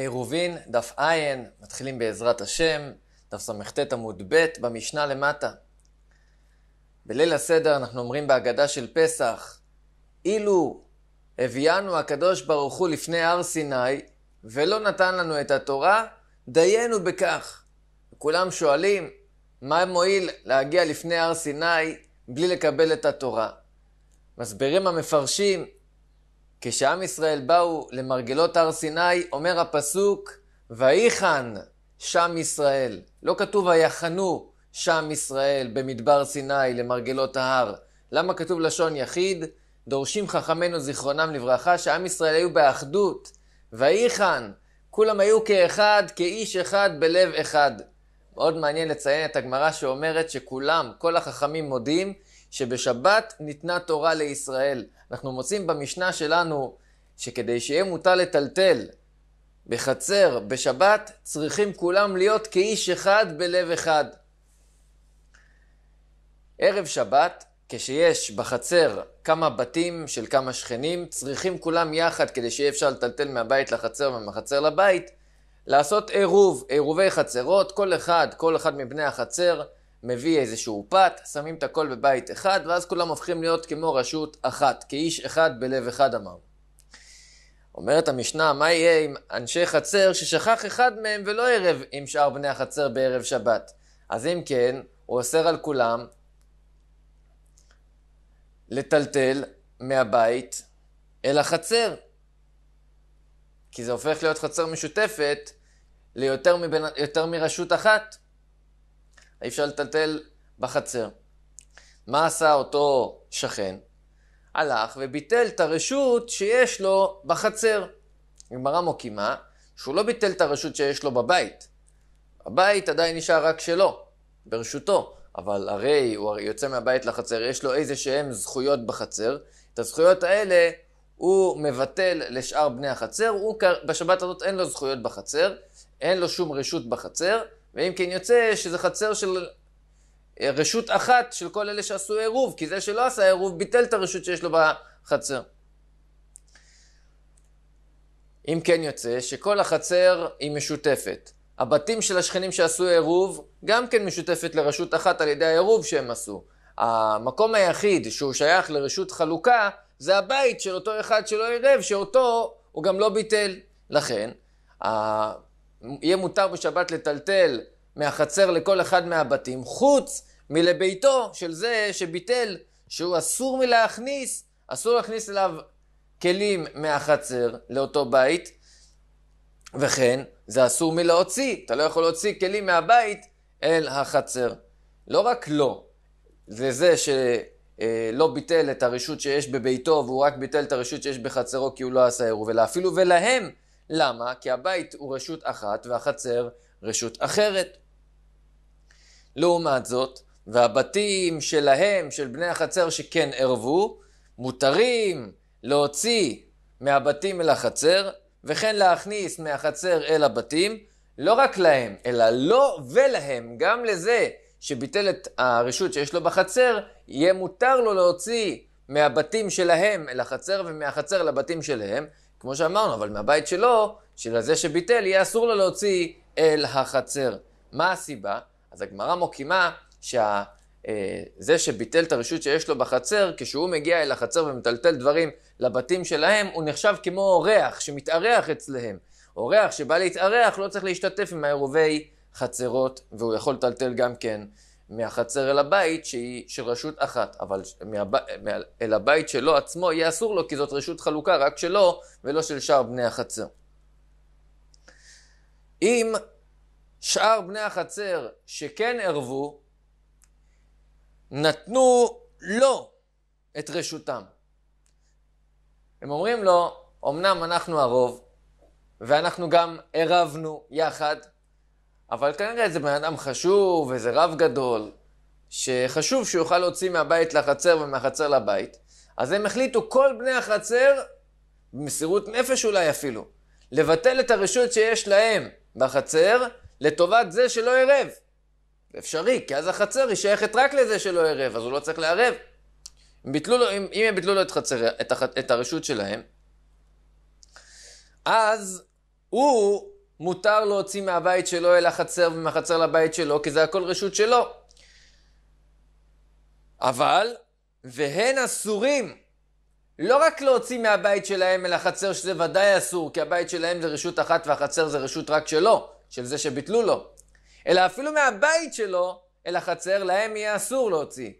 עירובין, דף עין, מתחילים בעזרת השם, דף סט עמוד ב', במשנה למטה. בליל הסדר אנחנו אומרים בהגדה של פסח, אילו הביאנו הקדוש ברוך הוא לפני הר סיני, ולא נתן לנו את התורה, דיינו בכך. כולם שואלים, מה מועיל להגיע לפני הר סיני בלי לקבל את התורה? מסבירים המפרשים, כשעם ישראל באו למרגלות הר סיני, אומר הפסוק, ויחן שם ישראל. לא כתוב ויחנו שם ישראל במדבר סיני למרגלות ההר. למה כתוב לשון יחיד? דורשים חכמינו זיכרונם לברכה שעם ישראל היו באחדות. ויחן, כולם היו כאחד, כאיש אחד, בלב אחד. מאוד מעניין לציין את הגמרא שאומרת שכולם, כל החכמים מודים שבשבת ניתנה תורה לישראל. אנחנו מוצאים במשנה שלנו שכדי שיהיה מותר לטלטל בחצר בשבת, צריכים כולם להיות כאיש אחד בלב אחד. ערב שבת, כשיש בחצר כמה בתים של כמה שכנים, צריכים כולם יחד, כדי שיהיה אפשר לטלטל מהבית לחצר ומהחצר לבית, לעשות עירוב, עירובי חצרות, כל אחד, כל אחד מבני החצר, מביא איזשהו פת, שמים את הכל בבית אחד, ואז כולם הופכים להיות כמו רשות אחת, כאיש אחד בלב אחד אמרנו. אומרת המשנה, מה יהיה עם אנשי חצר ששכח אחד מהם ולא ערב עם שאר בני החצר בערב שבת? אז אם כן, הוא אוסר על כולם לטלטל מהבית אל החצר. כי זה הופך להיות חצר משותפת ליותר מבין, מרשות אחת. אי אפשר לטלטל בחצר. מה עשה אותו שכן? הלך וביטל את הרשות שיש לו בחצר. גמרא מוקימה שהוא לא ביטל את הרשות שיש לו בבית. הבית עדיין נשאר רק שלו, ברשותו. אבל הרי הוא יוצא מהבית לחצר, יש לו איזה שהן זכויות בחצר. את הזכויות האלה הוא מבטל לשאר בני החצר. הוא בשבת הזאת אין לו זכויות בחצר, אין לו שום רשות בחצר. ואם כן יוצא שזה חצר של אה, רשות אחת של כל אלה שעשו עירוב, כי זה שלא עשה עירוב ביטל את הרשות שיש לו בחצר. אם כן יוצא שכל החצר היא משותפת. הבתים של השכנים שעשו עירוב גם כן משותפת לרשות אחת על ידי העירוב שהם עשו. המקום היחיד שהוא שייך לרשות חלוקה זה הבית של אותו אחד שלא עירב, שאותו הוא גם לא ביטל. לכן, יהיה מותר בשבת לטלטל מהחצר לכל אחד מהבתים, חוץ מלביתו של זה שביטל, שהוא אסור מלהכניס, אסור להכניס אליו כלים מהחצר לאותו בית, וכן, זה אסור מלהוציא, אתה לא יכול להוציא כלים מהבית אל החצר. לא רק לא, זה זה שלא אה, ביטל את הרשות שיש בביתו והוא רק ביטל את הרשות שיש בחצרו כי הוא לא עשה עירוב, אלא אפילו ולהם למה? כי הבית הוא רשות אחת והחצר רשות אחרת. לעומת זאת, והבתים שלהם, של בני החצר שכן ערבו, מותרים להוציא מהבתים אל החצר, וכן להכניס מהחצר אל הבתים, לא רק להם, אלא לא ולהם, גם לזה שביטל את הרשות שיש לו בחצר, יהיה מותר לו להוציא מהבתים שלהם אל החצר ומהחצר לבתים שלהם, כמו שאמרנו, אבל מהבית שלו, של הזה שביטל, יהיה אסור לו להוציא אל החצר. מה הסיבה? אז הגמרא מוקימה שזה אה, שביטל את הרשות שיש לו בחצר, כשהוא מגיע אל החצר ומטלטל דברים לבתים שלהם, הוא נחשב כמו אורח שמתארח אצלהם. אורח שבא להתארח לא צריך להשתתף עם העירובי חצרות, והוא יכול לטלטל גם כן מהחצר אל הבית שהיא של רשות אחת, אבל מהב... מה... אל הבית שלו עצמו יהיה אסור לו כי זאת רשות חלוקה רק שלו ולא של שאר בני החצר. אם שאר בני החצר שכן ערבו, נתנו לו את רשותם. הם אומרים לו, אמנם אנחנו הרוב, ואנחנו גם ערבנו יחד, אבל כנראה זה בן אדם חשוב, וזה רב גדול, שחשוב שהוא יוכל להוציא מהבית לחצר ומהחצר לבית. אז הם החליטו, כל בני החצר, במסירות נפש אולי אפילו, לבטל את הרשות שיש להם בחצר, לטובת זה שלא ערב. זה אפשרי, כי אז החצר היא שייכת רק לזה שלא ערב, אז הוא לא צריך לערב. אם, ביטלו לו, אם, אם הם ביטלו לו את, חצר, את, הח, את הרשות שלהם, אז הוא מותר להוציא מהבית שלו אל החצר ומהחצר לבית שלו, כי זה הכל רשות שלו. אבל, והן אסורים. לא רק להוציא מהבית שלהם אל החצר, שזה ודאי אסור, כי הבית שלהם זה רשות אחת והחצר זה רשות רק שלו, של זה שביטלו לו. אלא אפילו מהבית שלו אל החצר, להם יהיה אסור להוציא.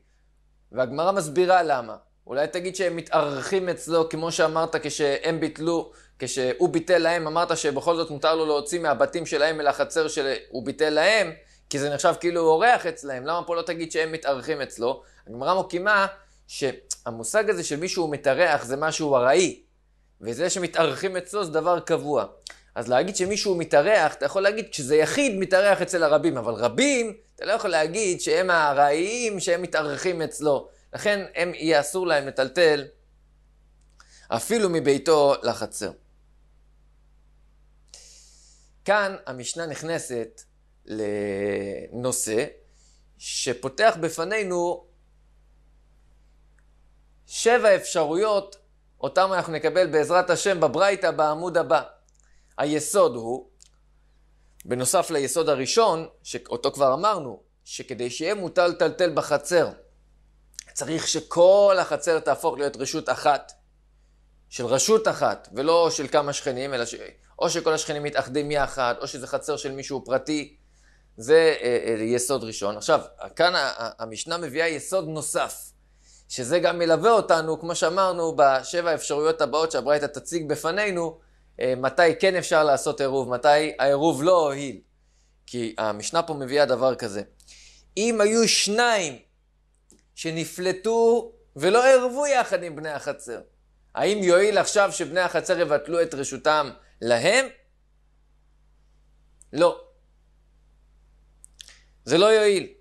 והגמרא מסבירה למה. אולי תגיד שהם מתארחים אצלו, כמו שאמרת, כשהם ביטלו כשהוא ביטל להם, אמרת שבכל זאת מותר לו להוציא מהבתים שלהם אל החצר שהוא ביטל להם, כי זה נחשב כאילו הוא אורח אצלהם, למה פה לא תגיד שהם מתארחים אצלו? הגמרא מוקימה שהמושג הזה של מישהו מתארח זה משהו ארעי, וזה שמתארחים אצלו זה דבר קבוע. אז להגיד שמישהו מתארח, אתה יכול להגיד שזה יחיד מתארח אצל הרבים, אבל רבים, אתה לא יכול להגיד שהם הארעיים שהם מתארחים אצלו. לכן הם, יהיה אסור להם לטלטל אפילו מביתו לחצר. כאן המשנה נכנסת לנושא שפותח בפנינו שבע אפשרויות אותם אנחנו נקבל בעזרת השם בברייתא בעמוד הבא. היסוד הוא, בנוסף ליסוד הראשון, שאותו כבר אמרנו, שכדי שיהיה מוטל טלטל בחצר, צריך שכל החצר תהפוך להיות רשות אחת, של רשות אחת, ולא של כמה שכנים, אלא ש... או שכל השכנים מתאחדים יחד, או שזה חצר של מישהו פרטי. זה אה, אה, יסוד ראשון. עכשיו, כאן המשנה מביאה יסוד נוסף, שזה גם מלווה אותנו, כמו שאמרנו, בשבע האפשרויות הבאות שהברייתא תציג בפנינו, אה, מתי כן אפשר לעשות עירוב, מתי העירוב לא הועיל. כי המשנה פה מביאה דבר כזה. אם היו שניים שנפלטו ולא עירבו יחד עם בני החצר, האם יועיל עכשיו שבני החצר יבטלו את רשותם להם? לא. זה לא יועיל.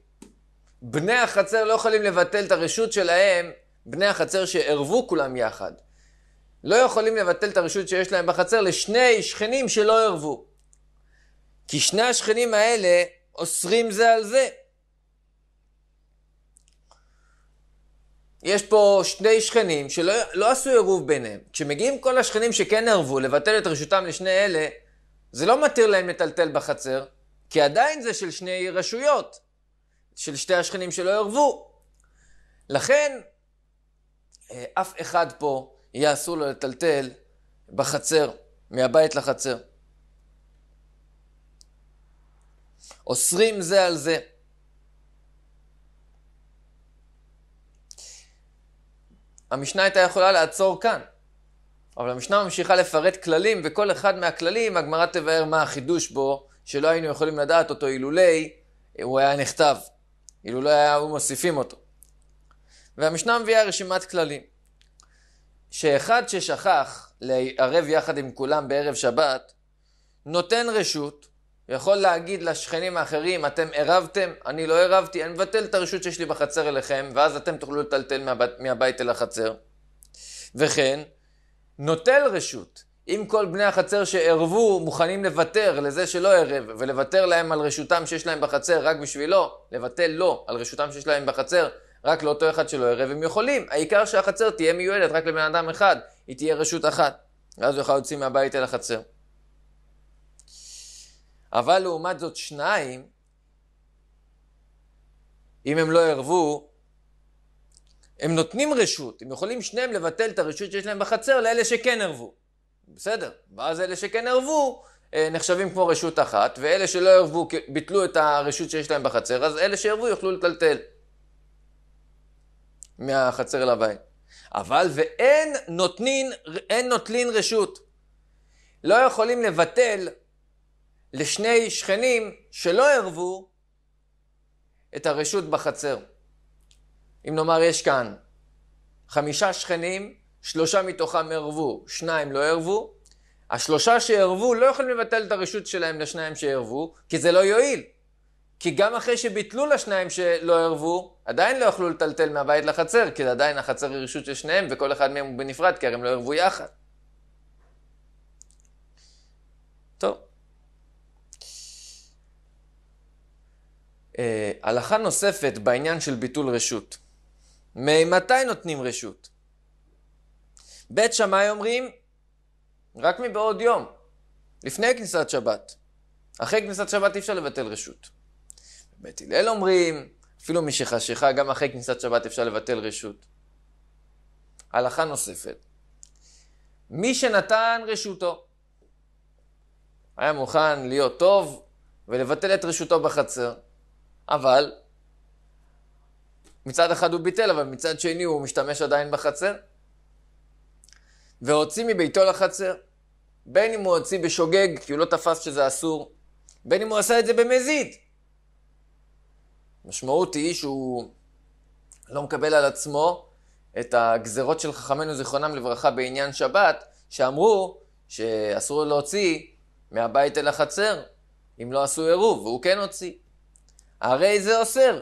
בני החצר לא יכולים לבטל את הרשות שלהם, בני החצר שערבו כולם יחד. לא יכולים לבטל את הרשות שיש להם בחצר לשני שכנים שלא ערבו. כי שני השכנים האלה אוסרים זה על זה. יש פה שני שכנים שלא לא עשו עירוב ביניהם. כשמגיעים כל השכנים שכן ערבו לבטל את רשותם לשני אלה, זה לא מתיר להם לטלטל בחצר, כי עדיין זה של שני רשויות, של שתי השכנים שלא ערבו. לכן, אה, אף אחד פה יהיה אסור לו לטלטל בחצר, מהבית לחצר. אוסרים זה על זה. המשנה הייתה יכולה לעצור כאן. אבל המשנה ממשיכה לפרט כללים, וכל אחד מהכללים, הגמרא תבאר מה החידוש בו, שלא היינו יכולים לדעת אותו אילולי הוא היה נכתב. אילולי היו מוסיפים אותו. והמשנה מביאה רשימת כללים. שאחד ששכח לערב יחד עם כולם בערב שבת, נותן רשות הוא יכול להגיד לשכנים האחרים, אתם עירבתם, אני לא עירבתי, אני מבטל את הרשות שיש לי בחצר אליכם, ואז אתם תוכלו לטלטל מהבית, מהבית אל החצר. וכן, נוטל רשות. אם כל בני החצר שעירבו מוכנים לוותר לזה שלא ערב, ולוותר להם על רשותם שיש להם בחצר רק בשבילו, לבטל לו לא על רשותם שיש להם בחצר, רק לאותו אחד שלא ערב, הם יכולים. העיקר שהחצר תהיה מיועדת רק לבן אדם אחד, היא תהיה רשות אחת. ואז הוא יוכל להוציא מהבית אל החצר. אבל לעומת זאת שניים, אם הם לא ערבו, הם נותנים רשות, הם יכולים שניהם לבטל את הרשות שיש להם בחצר לאלה שכן ערבו. בסדר, ואז אלה שכן ערבו אה, נחשבים כמו רשות אחת, ואלה שלא ערבו ביטלו את הרשות שיש להם בחצר, אז אלה שערבו יוכלו לטלטל מהחצר לבית. אבל ואין נותנין, אין נוטלין רשות. לא יכולים לבטל לשני שכנים שלא ערבו את הרשות בחצר. אם נאמר יש כאן חמישה שכנים, שלושה מתוכם ערבו, שניים לא ערבו, השלושה שערבו לא יכולים לבטל את הרשות שלהם לשניים שערבו, כי זה לא יועיל. כי גם אחרי שביטלו לשניים שלא ערבו, עדיין לא יכלו לטלטל מהבית לחצר, כי עדיין החצר היא רשות של שניהם, וכל אחד מהם הוא בנפרד, כי הרי הם לא ערבו יחד. טוב. אה, הלכה נוספת בעניין של ביטול רשות. ממתי נותנים רשות? בית שמאי אומרים, רק מבעוד יום, לפני כניסת שבת. אחרי כניסת שבת אי אפשר לבטל רשות. בית הלל אומרים, אפילו משחשיכה, גם אחרי כניסת שבת אפשר לבטל רשות. הלכה נוספת, מי שנתן רשותו, היה מוכן להיות טוב ולבטל את רשותו בחצר. אבל מצד אחד הוא ביטל, אבל מצד שני הוא משתמש עדיין בחצר. והוציא מביתו לחצר, בין אם הוא הוציא בשוגג, כי הוא לא תפס שזה אסור, בין אם הוא עשה את זה במזיד. המשמעות היא שהוא לא מקבל על עצמו את הגזרות של חכמינו זיכרונם לברכה בעניין שבת, שאמרו שאסור להוציא מהבית אל החצר, אם לא עשו עירוב, והוא כן הוציא. הרי זה אוסר.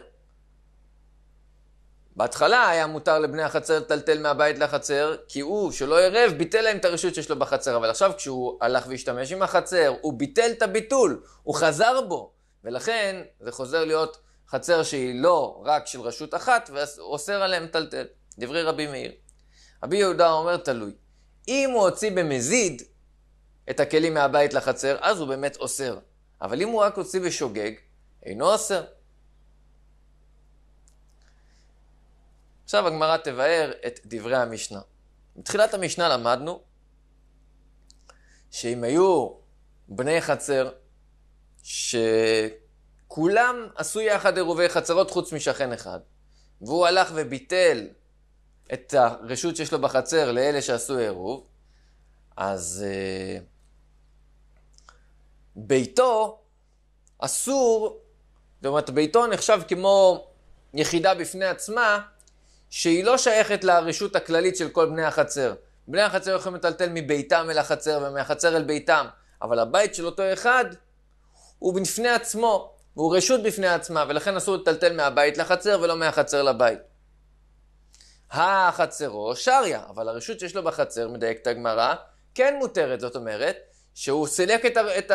בהתחלה היה מותר לבני החצר לטלטל מהבית לחצר, כי הוא, שלא ערב, ביטל להם את הרשות שיש לו בחצר. אבל עכשיו כשהוא הלך והשתמש עם החצר, הוא ביטל את הביטול, הוא חזר בו. ולכן זה חוזר להיות חצר שהיא לא רק של רשות אחת, ואוסר עליהם לטלטל. דברי רבי מאיר. רבי יהודה אומר תלוי. אם הוא הוציא במזיד את הכלים מהבית לחצר, אז הוא באמת אוסר. אבל אם הוא רק הוציא בשוגג, אינו עשר. עכשיו הגמרא תבאר את דברי המשנה. בתחילת המשנה למדנו שאם היו בני חצר, שכולם עשו יחד עירובי חצרות חוץ משכן אחד, והוא הלך וביטל את הרשות שיש לו בחצר לאלה שעשו עירוב, אז uh, ביתו אסור זאת אומרת, ביתו נחשב כמו יחידה בפני עצמה, שהיא לא שייכת לרשות הכללית של כל בני החצר. בני החצר יכולים לטלטל מביתם אל החצר ומהחצר אל ביתם, אבל הבית של אותו אחד הוא בפני עצמו, הוא רשות בפני עצמה, ולכן אסור לטלטל מהבית לחצר ולא מהחצר לבית. החצרו שריה, אבל הרשות שיש לו בחצר, מדייקת הגמרא, כן מותרת, זאת אומרת, שהוא סילק את, ה- את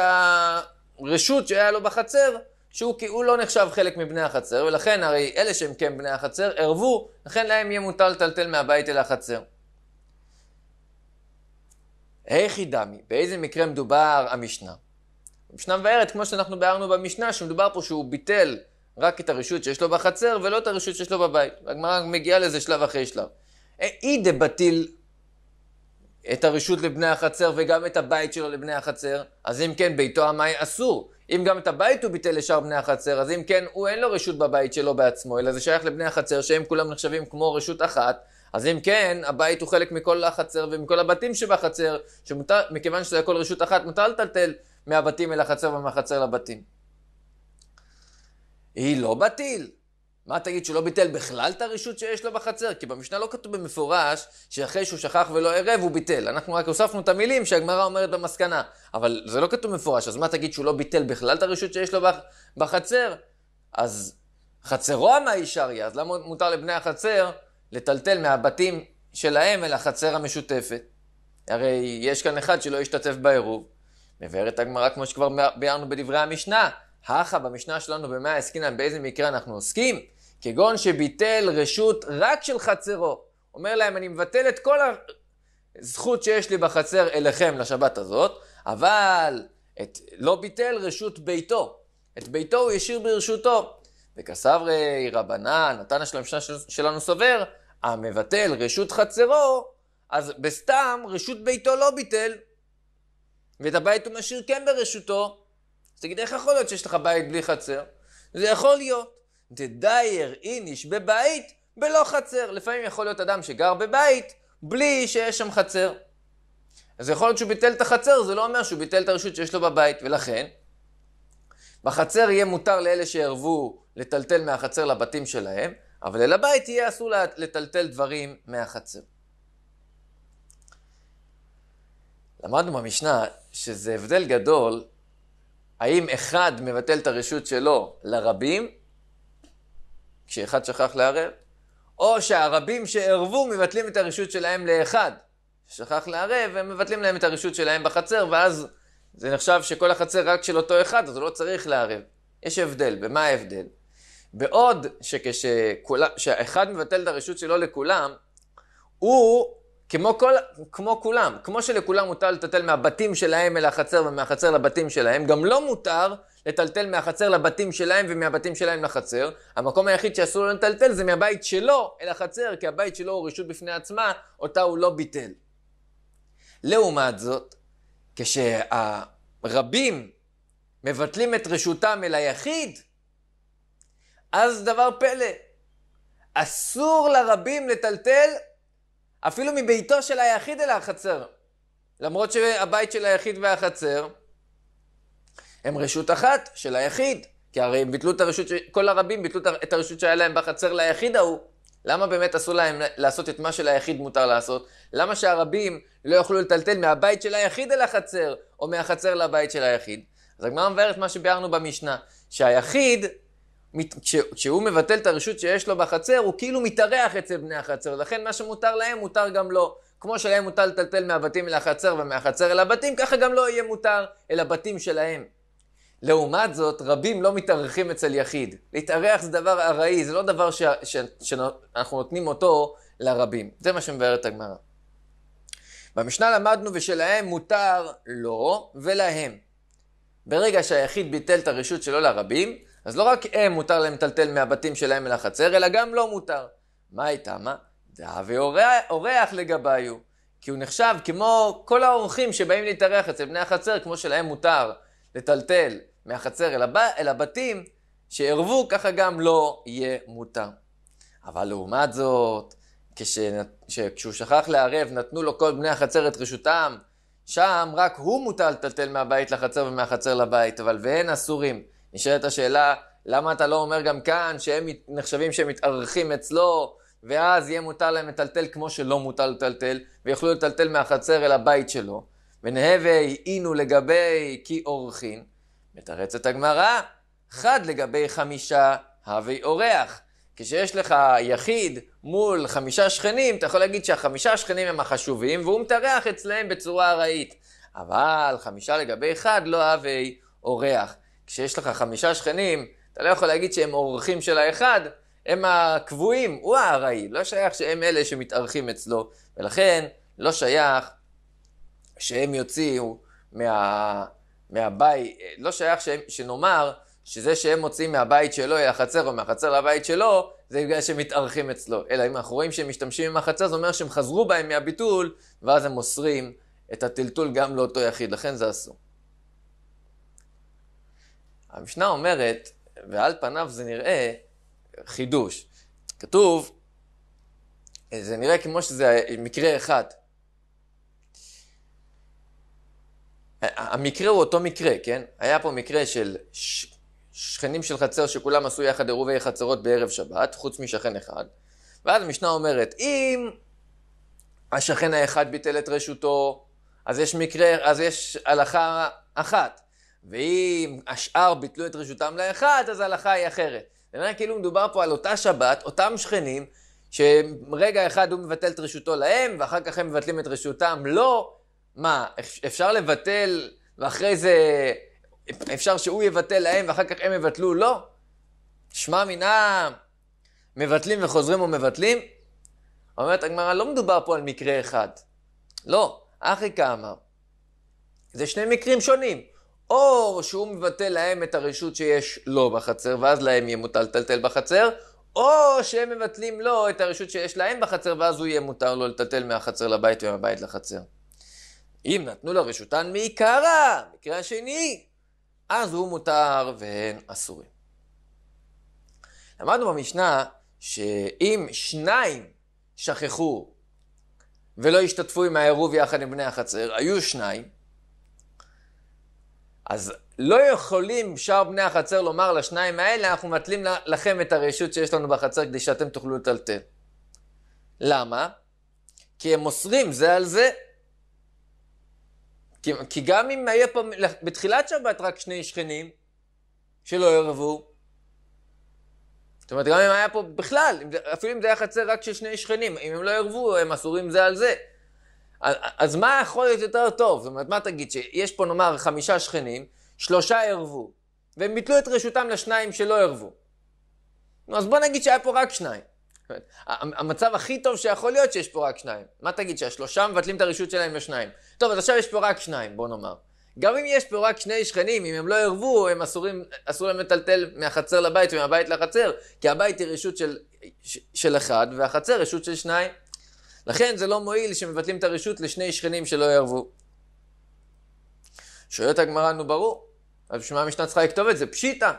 הרשות שהיה לו בחצר שהוא כי הוא לא נחשב חלק מבני החצר, ולכן הרי אלה שהם כן בני החצר ערבו, לכן להם יהיה מותר לטלטל מהבית אל החצר. היכי דמי, באיזה מקרה מדובר המשנה? המשנה מבארת, כמו שאנחנו ביארנו במשנה, שמדובר פה שהוא ביטל רק את הרשות שיש לו בחצר, ולא את הרשות שיש לו בבית. הגמרא מגיעה לזה שלב אחרי שלב. אי דבטיל את הרשות לבני החצר וגם את הבית שלו לבני החצר, אז אם כן ביתו המאי אסור. אם גם את הבית הוא ביטל לשאר בני החצר, אז אם כן, הוא אין לו רשות בבית שלו בעצמו, אלא זה שייך לבני החצר, שהם כולם נחשבים כמו רשות אחת. אז אם כן, הבית הוא חלק מכל החצר ומכל הבתים שבחצר, שמכיוון שזה הכל רשות אחת, מותר לטלטל מהבתים אל החצר ומהחצר לבתים. היא לא בטיל. מה תגיד, שהוא לא ביטל בכלל את הרשות שיש לו בחצר? כי במשנה לא כתוב במפורש שאחרי שהוא שכח ולא ערב הוא ביטל. אנחנו רק הוספנו את המילים שהגמרא אומרת במסקנה. אבל זה לא כתוב במפורש, אז מה תגיד שהוא לא ביטל בכלל את הרשות שיש לו בחצר? אז חצרו מהישריה, אז למה מותר לבני החצר לטלטל מהבתים שלהם אל החצר המשותפת? הרי יש כאן אחד שלא השתתף בעירוב. מבארת הגמרא כמו שכבר ביארנו בדברי המשנה, הכה במשנה שלנו במאה עסקינן באיזה מקרה אנחנו עוסקים? כגון שביטל רשות רק של חצרו. אומר להם, אני מבטל את כל הזכות שיש לי בחצר אליכם לשבת הזאת, אבל את, לא ביטל רשות ביתו. את ביתו הוא השאיר ברשותו. וכסברי רבנן, נתן השלם שלנו סובר, המבטל רשות חצרו, אז בסתם רשות ביתו לא ביטל, ואת הבית הוא משאיר כן ברשותו, תגיד, איך יכול להיות שיש לך בית בלי חצר? זה יכול להיות. דדייר איניש בבית בלא חצר. לפעמים יכול להיות אדם שגר בבית בלי שיש שם חצר. אז יכול להיות שהוא ביטל את החצר, זה לא אומר שהוא ביטל את הרשות שיש לו בבית, ולכן בחצר יהיה מותר לאלה שערבו לטלטל מהחצר לבתים שלהם, אבל אל הבית יהיה אסור לטלטל דברים מהחצר. למדנו במשנה שזה הבדל גדול האם אחד מבטל את הרשות שלו לרבים, כשאחד שכח לערער, או שהרבים שערבו מבטלים את הרשות שלהם לאחד, שכח לערב, הם מבטלים להם את הרשות שלהם בחצר, ואז זה נחשב שכל החצר רק של אותו אחד, אז הוא לא צריך לערב. יש הבדל, במה ההבדל? בעוד שכשאחד מבטל את הרשות שלו לכולם, הוא כמו, כל, כמו כולם, כמו שלכולם מותר לטלטל מהבתים שלהם אל החצר ומהחצר לבתים שלהם, גם לא מותר לטלטל מהחצר לבתים שלהם ומהבתים שלהם לחצר. המקום היחיד שאסור לו לטלטל זה מהבית שלו אל החצר, כי הבית שלו הוא רשות בפני עצמה, אותה הוא לא ביטל. לעומת זאת, כשהרבים מבטלים את רשותם אל היחיד, אז דבר פלא. אסור לרבים לטלטל אפילו מביתו של היחיד אל החצר. למרות שהבית של היחיד והחצר הם רשות אחת של היחיד, כי הרי הם ביטלו את הרשות, כל הרבים ביטלו את הרשות שהיה להם בחצר ליחיד ההוא. למה באמת אסור להם לעשות את מה שליחיד מותר לעשות? למה שהרבים לא יוכלו לטלטל מהבית של היחיד אל החצר, או מהחצר לבית של היחיד? אז הגמרא מבארת מה שביארנו במשנה, שהיחיד כשהוא מבטל את הרשות שיש לו בחצר, הוא כאילו מתארח אצל בני החצר, לכן מה שמותר להם מותר גם לו. כמו שלהם מותר לטלטל מהבתים אל החצר ומהחצר אל הבתים, ככה גם לא יהיה מותר אל הבתים שלהם. לעומת זאת, רבים לא מתארחים אצל יחיד. להתארח זה דבר ארעי, זה לא דבר ש... ש... שאנחנו נותנים אותו לרבים. זה מה שמבארת הגמרא. במשנה למדנו ושלהם מותר לו לא, ולהם. ברגע שהיחיד ביטל את הרשות שלו לרבים, אז לא רק הם מותר להם לטלטל מהבתים שלהם אל החצר, אלא גם לא מותר. מה היא תמה? דהווה אורח לגביו, כי הוא נחשב כמו כל האורחים שבאים להתארח אצל בני החצר, כמו שלהם מותר לטלטל מהחצר אל, הב... אל הבתים, שערבו, ככה גם לא יהיה מותר. אבל לעומת זאת, כש... ש... כשהוא שכח לערב, נתנו לו כל בני החצר את רשותם, שם רק הוא מותר לטלטל מהבית לחצר ומהחצר לבית, אבל והן אסורים. נשאלת השאלה, למה אתה לא אומר גם כאן שהם נחשבים שהם מתארחים אצלו, ואז יהיה מותר להם לטלטל כמו שלא מותר לטלטל, ויוכלו לטלטל מהחצר אל הבית שלו. ונהווה אינו לגבי כי אורחין. מתרצת הגמרא, חד לגבי חמישה הווי אורח. כשיש לך יחיד מול חמישה שכנים, אתה יכול להגיד שהחמישה שכנים הם החשובים, והוא מתארח אצלהם בצורה ארעית. אבל חמישה לגבי אחד לא הווי אורח. כשיש לך חמישה שכנים, אתה לא יכול להגיד שהם אורחים של האחד, הם הקבועים, הוא הארעי, לא שייך שהם אלה שמתארחים אצלו, ולכן לא שייך שהם יוציאו מה, מהבית, לא שייך שהם, שנאמר שזה שהם מוציאים מהבית שלו אל החצר או מהחצר לבית שלו, זה בגלל שהם מתארחים אצלו. אלא אם אנחנו רואים שהם משתמשים עם החצר, זה אומר שהם חזרו בהם מהביטול, ואז הם מוסרים את הטלטול גם לאותו יחיד, לכן זה אסור. המשנה אומרת, ועל פניו זה נראה חידוש. כתוב, זה נראה כמו שזה מקרה אחד. המקרה הוא אותו מקרה, כן? היה פה מקרה של ש... שכנים של חצר שכולם עשו יחד עירובי חצרות בערב שבת, חוץ משכן אחד. ואז המשנה אומרת, אם השכן האחד ביטל את רשותו, אז יש מקרה, אז יש הלכה אחת. ואם השאר ביטלו את רשותם לאחד, אז ההלכה היא אחרת. זה נראה כאילו מדובר פה על אותה שבת, אותם שכנים, שרגע אחד הוא מבטל את רשותו להם, ואחר כך הם מבטלים את רשותם לו. לא. מה, אפשר לבטל, ואחרי זה אפשר שהוא יבטל להם, ואחר כך הם יבטלו לו? לא. שמע מינם, מבטלים וחוזרים ומבטלים? אומרת הגמרא, לא מדובר פה על מקרה אחד. לא, אחי כמה. זה שני מקרים שונים. או שהוא מבטל להם את הרשות שיש לו בחצר, ואז להם יהיה מותר לטלטל בחצר, או שהם מבטלים לו את הרשות שיש להם בחצר, ואז הוא יהיה מותר לו לטלטל מהחצר לבית ומהבית לחצר. אם נתנו רשותן מעיקרה, מקרה השני, אז הוא מותר והן אסורים. למדנו במשנה שאם שניים שכחו ולא השתתפו עם העירוב יחד עם בני החצר, היו שניים, אז לא יכולים שאר בני החצר לומר לשניים האלה, אנחנו מטלים לכם את הרשות שיש לנו בחצר כדי שאתם תוכלו לטלטל. למה? כי הם מוסרים זה על זה. כי, כי גם אם היה פה בתחילת שבת רק שני שכנים שלא ערבו, זאת אומרת, גם אם היה פה בכלל, אפילו אם זה היה חצר רק של שני שכנים, אם הם לא ערבו, הם אסורים זה על זה. אז מה יכול להיות יותר טוב? זאת אומרת, מה תגיד? שיש פה נאמר חמישה שכנים, שלושה ערבו, והם ביטלו את רשותם לשניים שלא ערבו. נו, אז בוא נגיד שהיה פה רק שניים. המצב הכי טוב שיכול להיות שיש פה רק שניים. מה תגיד, שהשלושה מבטלים את הרשות שלהם לשניים. טוב, אז עכשיו יש פה רק שניים, בוא נאמר. גם אם יש פה רק שני שכנים, אם הם לא ערבו, הם אסורים, אסור להם לטלטל מהחצר לבית ומהבית לחצר, כי הבית היא רשות של, של אחד והחצר רשות של שניים. לכן זה לא מועיל שמבטלים את הרשות לשני שכנים שלא יערבו. שואלת הגמרא, נו ברור, אז בשביל מה המשנה צריכה לכתוב את זה? פשיטא.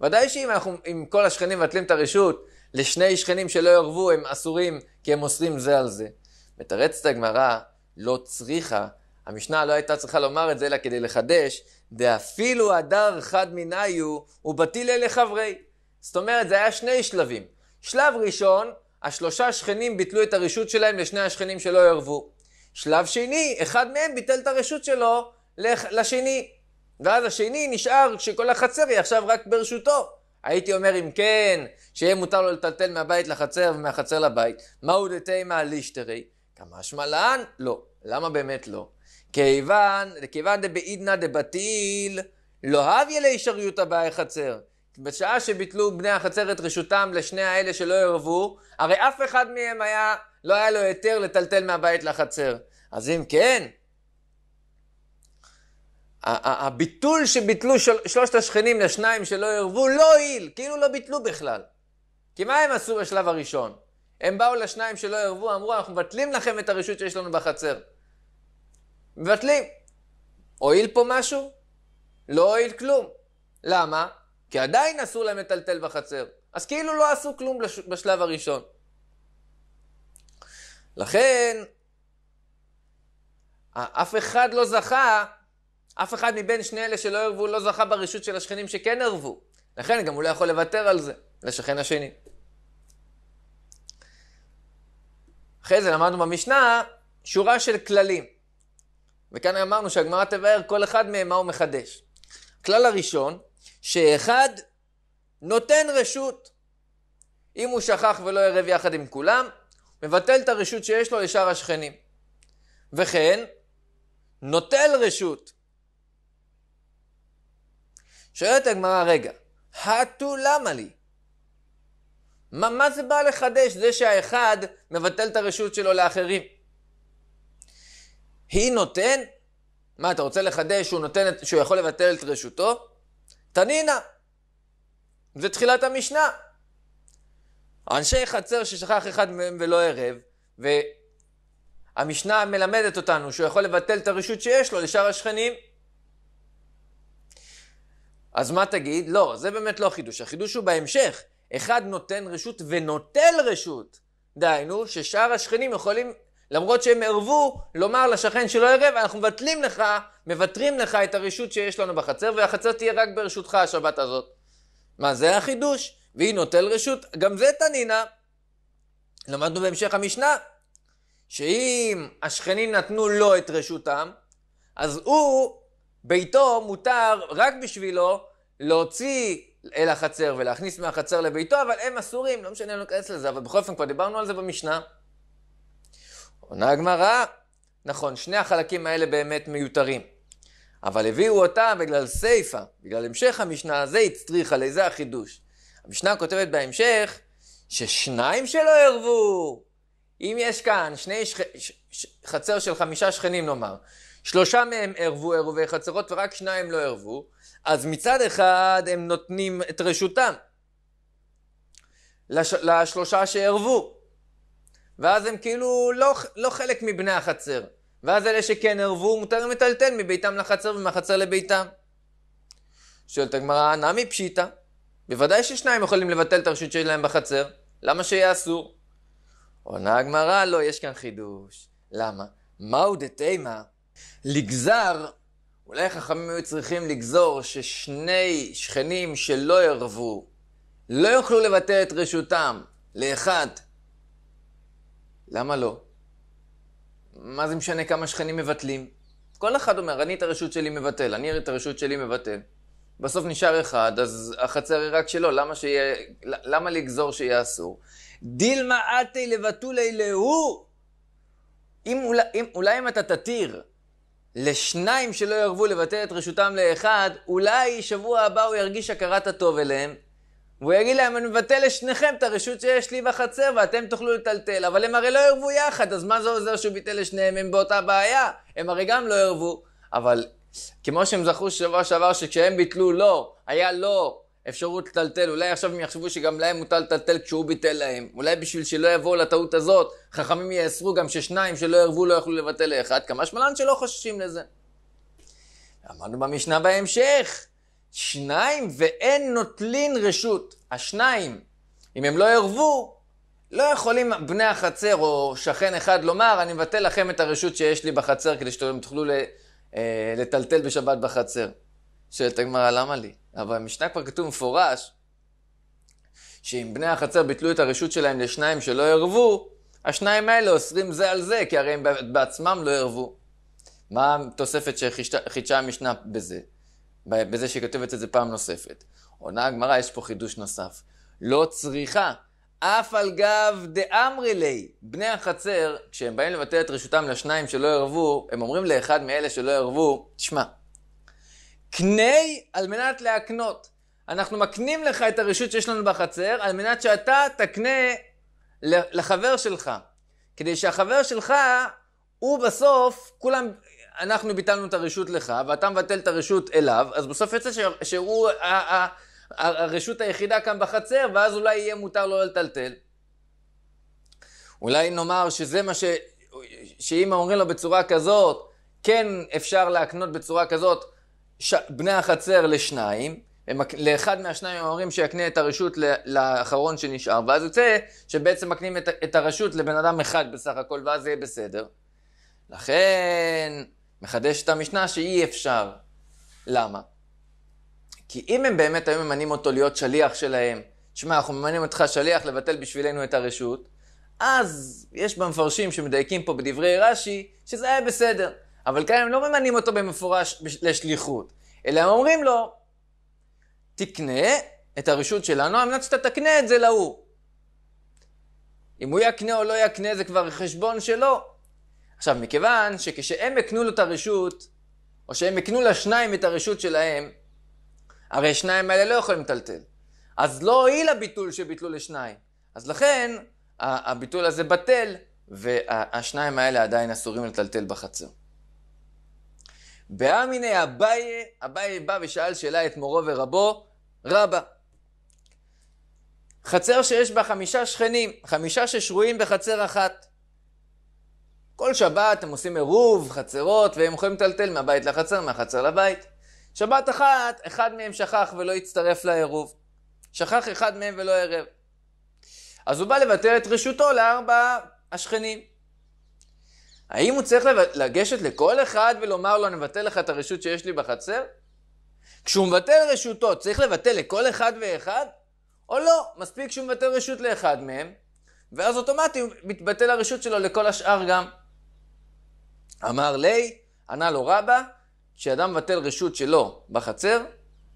ודאי שאם אנחנו, אם כל השכנים מבטלים את הרשות לשני שכנים שלא יערבו, הם אסורים, כי הם אוסרים זה על זה. מתרצת הגמרא, לא צריכה, המשנה לא הייתה צריכה לומר את זה, אלא כדי לחדש, דאפילו הדר חד הוא בטיל אלה חברי. זאת אומרת, זה היה שני שלבים. שלב ראשון, השלושה שכנים ביטלו את הרשות שלהם לשני השכנים שלא ערבו. שלב שני, אחד מהם ביטל את הרשות שלו לשני. ואז השני נשאר כשכל החצר היא עכשיו רק ברשותו. הייתי אומר אם כן, שיהיה מותר לו לטלטל מהבית לחצר ומהחצר לבית. מהו דתימה לישטרי? כמשמע לן? לא. למה באמת לא? כיוון, כיוון דבעידנא דבתיל, לא הביא לישריותא באי חצר. בשעה שביטלו בני החצר את רשותם לשני האלה שלא ערבו, הרי אף אחד מהם היה, לא היה לו היתר לטלטל מהבית לחצר. אז אם כן, הביטול שביטלו של, שלושת השכנים לשניים שלא ערבו לא הועיל, כאילו לא ביטלו בכלל. כי מה הם עשו בשלב הראשון? הם באו לשניים שלא ערבו, אמרו, אנחנו מבטלים לכם את הרשות שיש לנו בחצר. מבטלים. הועיל פה משהו? לא הועיל כלום. למה? כי עדיין אסור להם לטלטל בחצר. אז כאילו לא עשו כלום בשלב הראשון. לכן, אף אחד לא זכה, אף אחד מבין שני אלה שלא ערבו לא זכה ברשות של השכנים שכן ערבו. לכן גם הוא לא יכול לוותר על זה, לשכן השני. אחרי זה למדנו במשנה שורה של כללים. וכאן אמרנו שהגמרא תבאר כל אחד מהם מה הוא מחדש. הכלל הראשון, שאחד נותן רשות. אם הוא שכח ולא ערב יחד עם כולם, מבטל את הרשות שיש לו לשאר השכנים. וכן, נוטל רשות. שואלת הגמרא, רגע, הטו למה לי? מה, מה זה בא לחדש זה שהאחד מבטל את הרשות שלו לאחרים? היא נותן? מה, אתה רוצה לחדש שהוא, נותן, שהוא יכול לבטל את רשותו? תנינה. זה תחילת המשנה. אנשי חצר ששכח אחד מהם ולא ערב, והמשנה מלמדת אותנו שהוא יכול לבטל את הרשות שיש לו לשאר השכנים. אז מה תגיד? לא, זה באמת לא חידוש. החידוש הוא בהמשך. אחד נותן רשות ונוטל רשות. דהיינו, ששאר השכנים יכולים למרות שהם ערבו לומר לשכן שלא ערב, אנחנו מבטלים לך, מוותרים לך את הרשות שיש לנו בחצר, והחצר תהיה רק ברשותך השבת הזאת. מה, זה החידוש. והיא נוטל רשות, גם זה תנינה. למדנו בהמשך המשנה, שאם השכנים נתנו לו את רשותם, אז הוא, ביתו מותר רק בשבילו להוציא אל החצר ולהכניס מהחצר לביתו, אבל הם אסורים, לא משנה, אני לא אכנס לזה, אבל בכל אופן כבר דיברנו על זה במשנה. עונה הגמרא, נכון, שני החלקים האלה באמת מיותרים. אבל הביאו אותה בגלל סיפה, בגלל המשך המשנה, זה הצטריכה, לזה החידוש. המשנה כותבת בהמשך, ששניים שלא ערבו. אם יש כאן שני שכ... ש... ש... חצר של חמישה שכנים נאמר, שלושה מהם ערבו עירובי חצרות ורק שניים לא ערבו, אז מצד אחד הם נותנים את רשותם לש... לשלושה שערבו. ואז הם כאילו לא, לא חלק מבני החצר. ואז אלה שכן ערבו, מותר לטלטל מביתם לחצר ומהחצר לביתם. שואלת הגמרא, נמי פשיטא. בוודאי ששניים יכולים לבטל את הרשות שלהם בחצר, למה שיהיה אסור? עונה הגמרא, לא, יש כאן חידוש. למה? מהו דתימה? לגזר, אולי חכמים היו צריכים לגזור ששני שכנים שלא ערבו, לא יוכלו לבטל את רשותם לאחד למה לא? מה זה משנה כמה שכנים מבטלים? כל אחד אומר, אני את הרשות שלי מבטל, אני את הרשות שלי מבטל. בסוף נשאר אחד, אז החצר היא רק שלו, למה, שיה, למה לגזור שיהיה אסור? דילמה עתי לבטולי להו! אם, אולי, אם, אולי אם אתה תתיר לשניים שלא ירבו לבטל את רשותם לאחד, אולי שבוע הבא הוא ירגיש הכרת הטוב אליהם, והוא יגיד להם, אני מבטל לשניכם את הרשות שיש לי בחצר ואתם תוכלו לטלטל. אבל הם הרי לא ערבו יחד, אז מה זה עוזר שהוא ביטל לשניהם? הם באותה בעיה. הם הרי גם לא ערבו. אבל כמו שהם זכרו שבוע שעבר שכשהם ביטלו לא, היה לא אפשרות לטלטל, אולי עכשיו הם יחשבו שגם להם מותר לטלטל כשהוא ביטל להם. אולי בשביל שלא יבואו לטעות הזאת, חכמים יאסרו גם ששניים שלא ערבו לא יוכלו לבטל לאחד, כמה שמלן שלא חוששים לזה. אמרנו במשנה בהמשך, שניים ואין נוטלין רשות. השניים, אם הם לא ערבו, לא יכולים בני החצר או שכן אחד לומר, אני מבטל לכם את הרשות שיש לי בחצר כדי שאתם תוכלו אה, לטלטל בשבת בחצר. שואלת הגמרא, למה לי? אבל במשנה כבר כתוב מפורש, שאם בני החצר ביטלו את הרשות שלהם לשניים שלא ערבו, השניים האלה אוסרים זה על זה, כי הרי הם בעצמם לא ערבו. מה התוספת שחידשה המשנה בזה? בזה שהיא כותבת את זה פעם נוספת. עונה הגמרא, יש פה חידוש נוסף. לא צריכה, אף על גב דאמרי לי. בני החצר, כשהם באים לבטל את רשותם לשניים שלא ערבו, הם אומרים לאחד מאלה שלא ערבו, תשמע, קני על מנת להקנות. אנחנו מקנים לך את הרשות שיש לנו בחצר, על מנת שאתה תקנה לחבר שלך. כדי שהחבר שלך, הוא בסוף, כולם אנחנו ביטלנו את הרשות לך, ואתה מבטל את הרשות אליו, אז בסוף יוצא שהוא הרשות היחידה כאן בחצר, ואז אולי יהיה מותר לו לטלטל. אולי נאמר שזה מה ש... שאם אומרים לו בצורה כזאת, כן אפשר להקנות בצורה כזאת ש... בני החצר לשניים, הם... לאחד מהשניים אומרים שיקנה את הרשות לאחרון שנשאר, ואז יוצא שבעצם מקנים את, את הרשות לבן אדם אחד בסך הכל, ואז זה יהיה בסדר. לכן מחדש את המשנה שאי אפשר. למה? כי אם הם באמת היו ממנים אותו להיות שליח שלהם, שמע, אנחנו ממנים אותך שליח לבטל בשבילנו את הרשות, אז יש במפרשים שמדייקים פה בדברי רש"י, שזה היה בסדר. אבל כאן הם לא ממנים אותו במפורש לשליחות, אלא הם אומרים לו, תקנה את הרשות שלנו על מנת שאתה תקנה את זה להוא. אם הוא יקנה או לא יקנה זה כבר חשבון שלו, עכשיו, מכיוון שכשהם הקנו לו את הרשות, או שהם הקנו לשניים את הרשות שלהם, הרי השניים האלה לא יכולים לטלטל. אז לא הועיל הביטול שביטלו לשניים. אז לכן, הביטול הזה בטל, והשניים האלה עדיין אסורים לטלטל בחצר. באמיני אביי, אביי בא ושאל שאלה את מורו ורבו, רבא. חצר שיש בה חמישה שכנים, חמישה ששרויים בחצר אחת. כל שבת הם עושים עירוב, חצרות, והם יכולים לטלטל מהבית לחצר, מהחצר לבית. שבת אחת, אחד מהם שכח ולא הצטרף לעירוב. שכח אחד מהם ולא ערב. אז הוא בא לבטל את רשותו לארבע השכנים. האם הוא צריך לגשת לכל אחד ולומר לו, אני מבטל לך את הרשות שיש לי בחצר? כשהוא מבטל רשותו, צריך לבטל לכל אחד ואחד? או לא, מספיק שהוא מבטל רשות לאחד מהם, ואז אוטומטית מתבטל הרשות שלו לכל השאר גם. אמר לי, ענה לו רבא, כשאדם מבטל רשות שלו בחצר,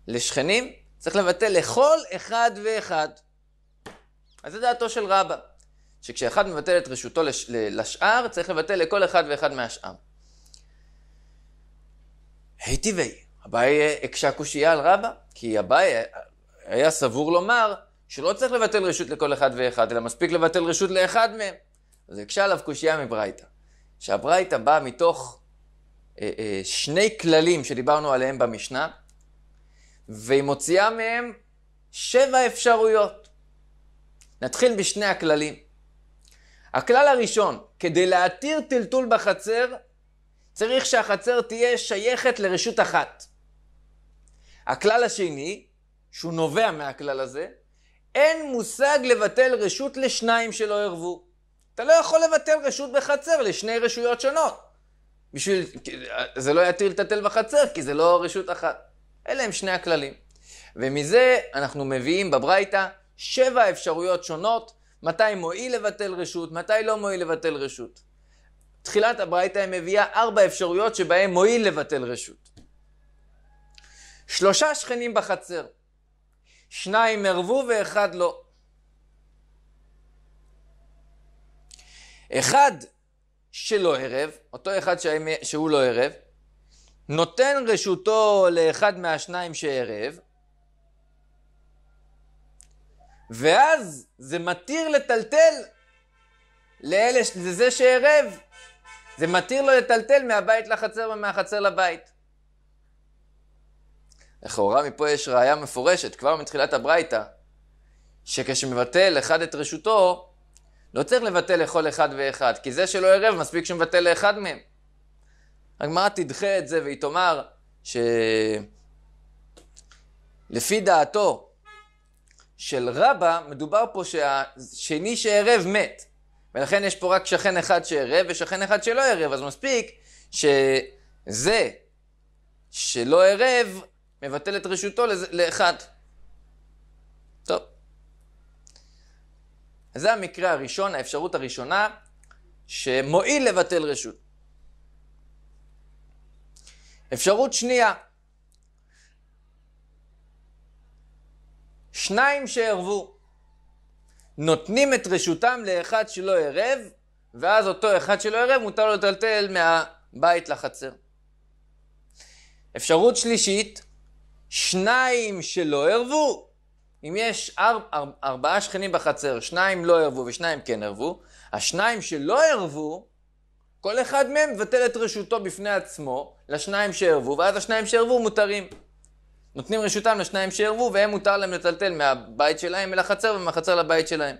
לשכנים, צריך לבטל לכל אחד ואחד. אז זה דעתו של רבא, שכשאחד מבטל את רשותו לש... לשאר, צריך לבטל לכל אחד ואחד מהשאר. היטיבי, אביי אה, הקשה קושייה על רבא, כי אביי אה, היה סבור לומר שלא צריך לבטל רשות לכל אחד ואחד, אלא מספיק לבטל רשות לאחד מהם. אז הקשה עליו קושייה מברייתא. שהברייתא באה מתוך אה, אה, שני כללים שדיברנו עליהם במשנה, והיא מוציאה מהם שבע אפשרויות. נתחיל בשני הכללים. הכלל הראשון, כדי להתיר טלטול בחצר, צריך שהחצר תהיה שייכת לרשות אחת. הכלל השני, שהוא נובע מהכלל הזה, אין מושג לבטל רשות לשניים שלא ערבו. אתה לא יכול לבטל רשות בחצר לשני רשויות שונות. בשביל, זה לא יתיר לטלטל בחצר, כי זה לא רשות אחת. אלה הם שני הכללים. ומזה אנחנו מביאים בברייתא שבע אפשרויות שונות, מתי מועיל לבטל רשות, מתי לא מועיל לבטל רשות. תחילת הברייתא היא מביאה ארבע אפשרויות שבהן מועיל לבטל רשות. שלושה שכנים בחצר, שניים ערבו ואחד לא. אחד שלא ערב, אותו אחד שהוא לא ערב, נותן רשותו לאחד מהשניים שערב, ואז זה מתיר לטלטל לאלה, לזה שערב. זה מתיר לו לטלטל מהבית לחצר ומהחצר לבית. לכאורה מפה יש ראייה מפורשת, כבר מתחילת הברייתא, שכשמבטל אחד את רשותו, לא צריך לבטל לכל אחד ואחד, כי זה שלא ערב מספיק שמבטל לאחד מהם. הגמרא תדחה את זה והיא תאמר שלפי דעתו של רבא, מדובר פה שהשני שערב מת. ולכן יש פה רק שכן אחד שערב ושכן אחד שלא ערב, אז מספיק שזה שלא ערב מבטל את רשותו לאחד. טוב. זה המקרה הראשון, האפשרות הראשונה, שמועיל לבטל רשות. אפשרות שנייה, שניים שערבו, נותנים את רשותם לאחד שלא ערב, ואז אותו אחד שלא ערב מותר לו לטלטל מהבית לחצר. אפשרות שלישית, שניים שלא ערבו, אם יש ארבע, ארבע, ארבעה שכנים בחצר, שניים לא ערבו ושניים כן ערבו, השניים שלא ערבו, כל אחד מהם מבטל את רשותו בפני עצמו לשניים שערבו, ואז השניים שערבו מותרים. נותנים רשותם לשניים שערבו, והם מותר להם לטלטל מהבית שלהם אל החצר ומהחצר לבית שלהם.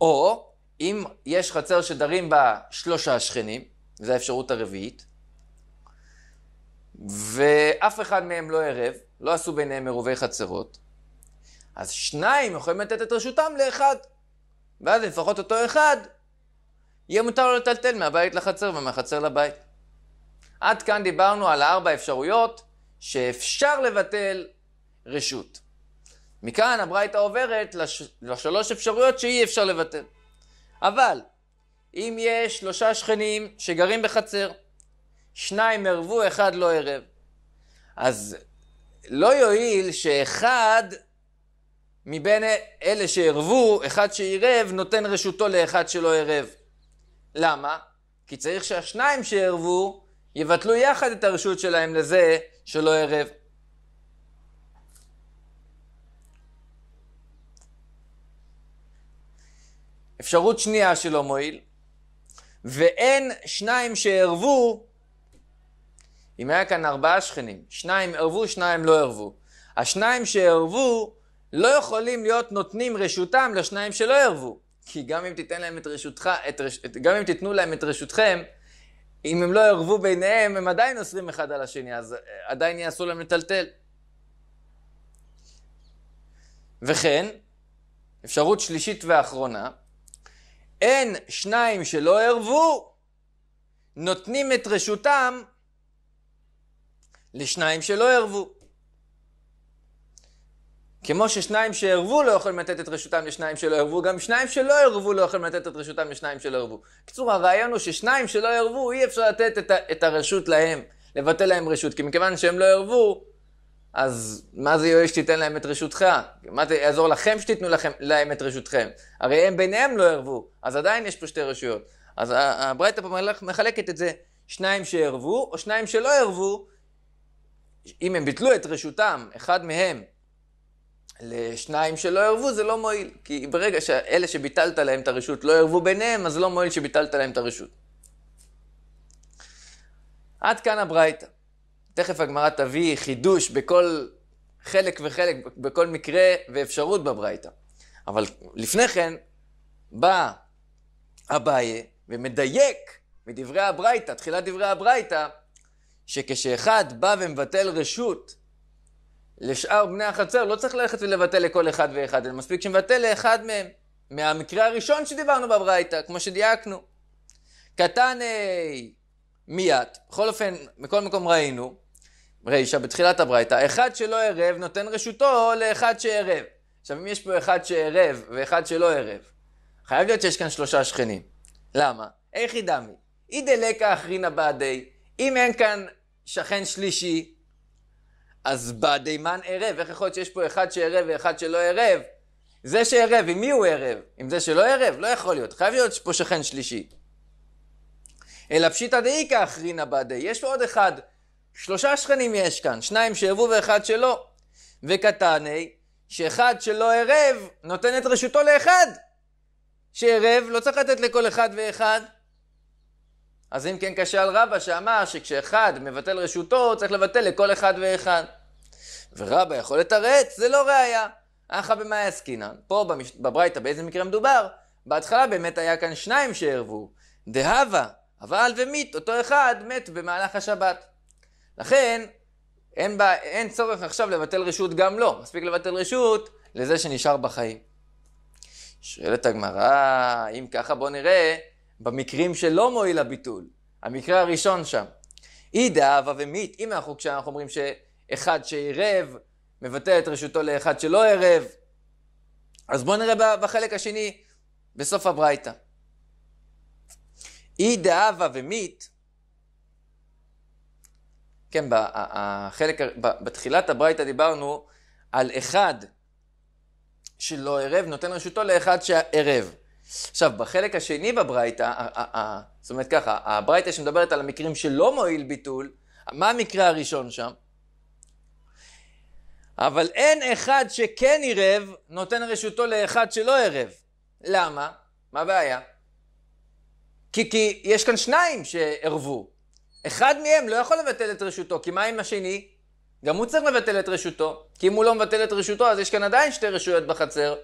או אם יש חצר שדרים בה שלושה שכנים, וזו האפשרות הרביעית, ואף אחד מהם לא ערב, לא עשו ביניהם עירובי חצרות, אז שניים יכולים לתת את רשותם לאחד. ואז לפחות אותו אחד, יהיה מותר לו לטלטל מהבית לחצר ומהחצר לבית. עד כאן דיברנו על ארבע אפשרויות שאפשר לבטל רשות. מכאן הברייתא עוברת לש... לשלוש אפשרויות שאי אפשר לבטל. אבל אם יש שלושה שכנים שגרים בחצר, שניים ערבו, אחד לא ערב. אז לא יועיל שאחד מבין אלה שערבו, אחד שעירב, נותן רשותו לאחד שלא ערב. למה? כי צריך שהשניים שערבו יבטלו יחד את הרשות שלהם לזה שלא ערב. אפשרות שנייה שלא מועיל, ואין שניים שערבו אם היה כאן ארבעה שכנים, שניים ערבו, שניים לא ערבו. השניים שערבו לא יכולים להיות נותנים רשותם לשניים שלא ערבו. כי גם אם תיתן להם את רשותך, את רש... גם אם תיתנו להם את רשותכם, אם הם לא ערבו ביניהם, הם עדיין אוסרים אחד על השני, אז אה, עדיין יעשו להם לטלטל. וכן, אפשרות שלישית ואחרונה, אין שניים שלא ערבו, נותנים את רשותם לשניים שלא ערבו. כמו ששניים שערבו לא יכולים לתת את רשותם לשניים שלא ערבו, גם שניים שלא ערבו לא יכולים לתת את רשותם לשניים שלא ערבו. בקיצור, הרעיון הוא ששניים שלא ערבו, אי אפשר לתת את, ה- את הרשות להם, לבטל להם רשות, כי מכיוון שהם לא ערבו, אז מה זה יועיל שתיתן להם את רשותך? מה זה יעזור לכם שתיתנו לכם, להם את רשותכם? הרי הם ביניהם לא ערבו, אז עדיין יש פה שתי רשויות. אז הברייתא פה מחלקת את זה, שניים שערבו, או שניים שלא ערבו, אם הם ביטלו את רשותם, אחד מהם, לשניים שלא ערבו, זה לא מועיל. כי ברגע שאלה שביטלת להם את הרשות לא ערבו ביניהם, אז לא מועיל שביטלת להם את הרשות. עד כאן הברייתא. תכף הגמרא תביא חידוש בכל חלק וחלק, בכל מקרה ואפשרות בברייתא. אבל לפני כן, בא אביי ומדייק מדברי הברייתא, תחילת דברי הברייתא, שכשאחד בא ומבטל רשות לשאר בני החצר, לא צריך ללכת ולבטל לכל אחד ואחד, אלא מספיק שמבטל לאחד מהם. מהמקרה הראשון שדיברנו בברייתא, כמו שדייקנו. קטן אי, אה, מיד, בכל אופן, מכל מקום ראינו, רישא, בתחילת הברייתא, אחד שלא ערב נותן רשותו לאחד שערב. עכשיו, אם יש פה אחד שערב ואחד שלא ערב, חייב להיות שיש כאן שלושה שכנים. למה? איך ידעמי? אי דלקה אחרינה בעדי. אם אין כאן שכן שלישי, אז בדימן ערב, איך יכול להיות שיש פה אחד שערב ואחד שלא ערב? זה שערב, עם מי הוא ערב? עם זה שלא ערב? לא יכול להיות, חייב להיות פה שכן שלישי. אלא פשיטא דאיכא אחרינא בדי, יש פה עוד אחד, שלושה שכנים יש כאן, שניים שערבו ואחד שלא. וקטני, שאחד שלא ערב, נותן את רשותו לאחד. שערב, לא צריך לתת לכל אחד ואחד, אז אם כן קשה על רבא שאמר שכשאחד מבטל רשותו, צריך לבטל לכל אחד ואחד. ורבא יכול לתרץ, זה לא ראייה. אחא במאי עסקינן. פה במש... בברייתא באיזה מקרה מדובר? בהתחלה באמת היה כאן שניים שערבו. דהבה, אבל ומית, אותו אחד מת במהלך השבת. לכן, אין, בה, אין צורך עכשיו לבטל רשות גם לו, לא. מספיק לבטל רשות לזה שנשאר בחיים. שואלת הגמרא, אם ככה בוא נראה במקרים שלא מועיל הביטול, המקרה הראשון שם. אידא הווה ומית, אם אנחנו כשאנחנו אומרים שאחד שעירב מבטא את רשותו לאחד שלא עירב, אז בואו נראה בחלק השני, בסוף הברייתא. אידא הווה ומית, כן, בחלק, בתחילת הברייתא דיברנו על אחד שלא עירב, נותן רשותו לאחד שערב. עכשיו, בחלק השני בברייתא, זאת אומרת ככה, הברייתא שמדברת על המקרים שלא מועיל ביטול, מה המקרה הראשון שם? אבל אין אחד שכן עירב, נותן רשותו לאחד שלא עירב. למה? מה הבעיה? כי, כי יש כאן שניים שערבו. אחד מהם לא יכול לבטל את רשותו, כי מה עם השני? גם הוא צריך לבטל את רשותו. כי אם הוא לא מבטל את רשותו, אז יש כאן עדיין שתי רשויות בחצר.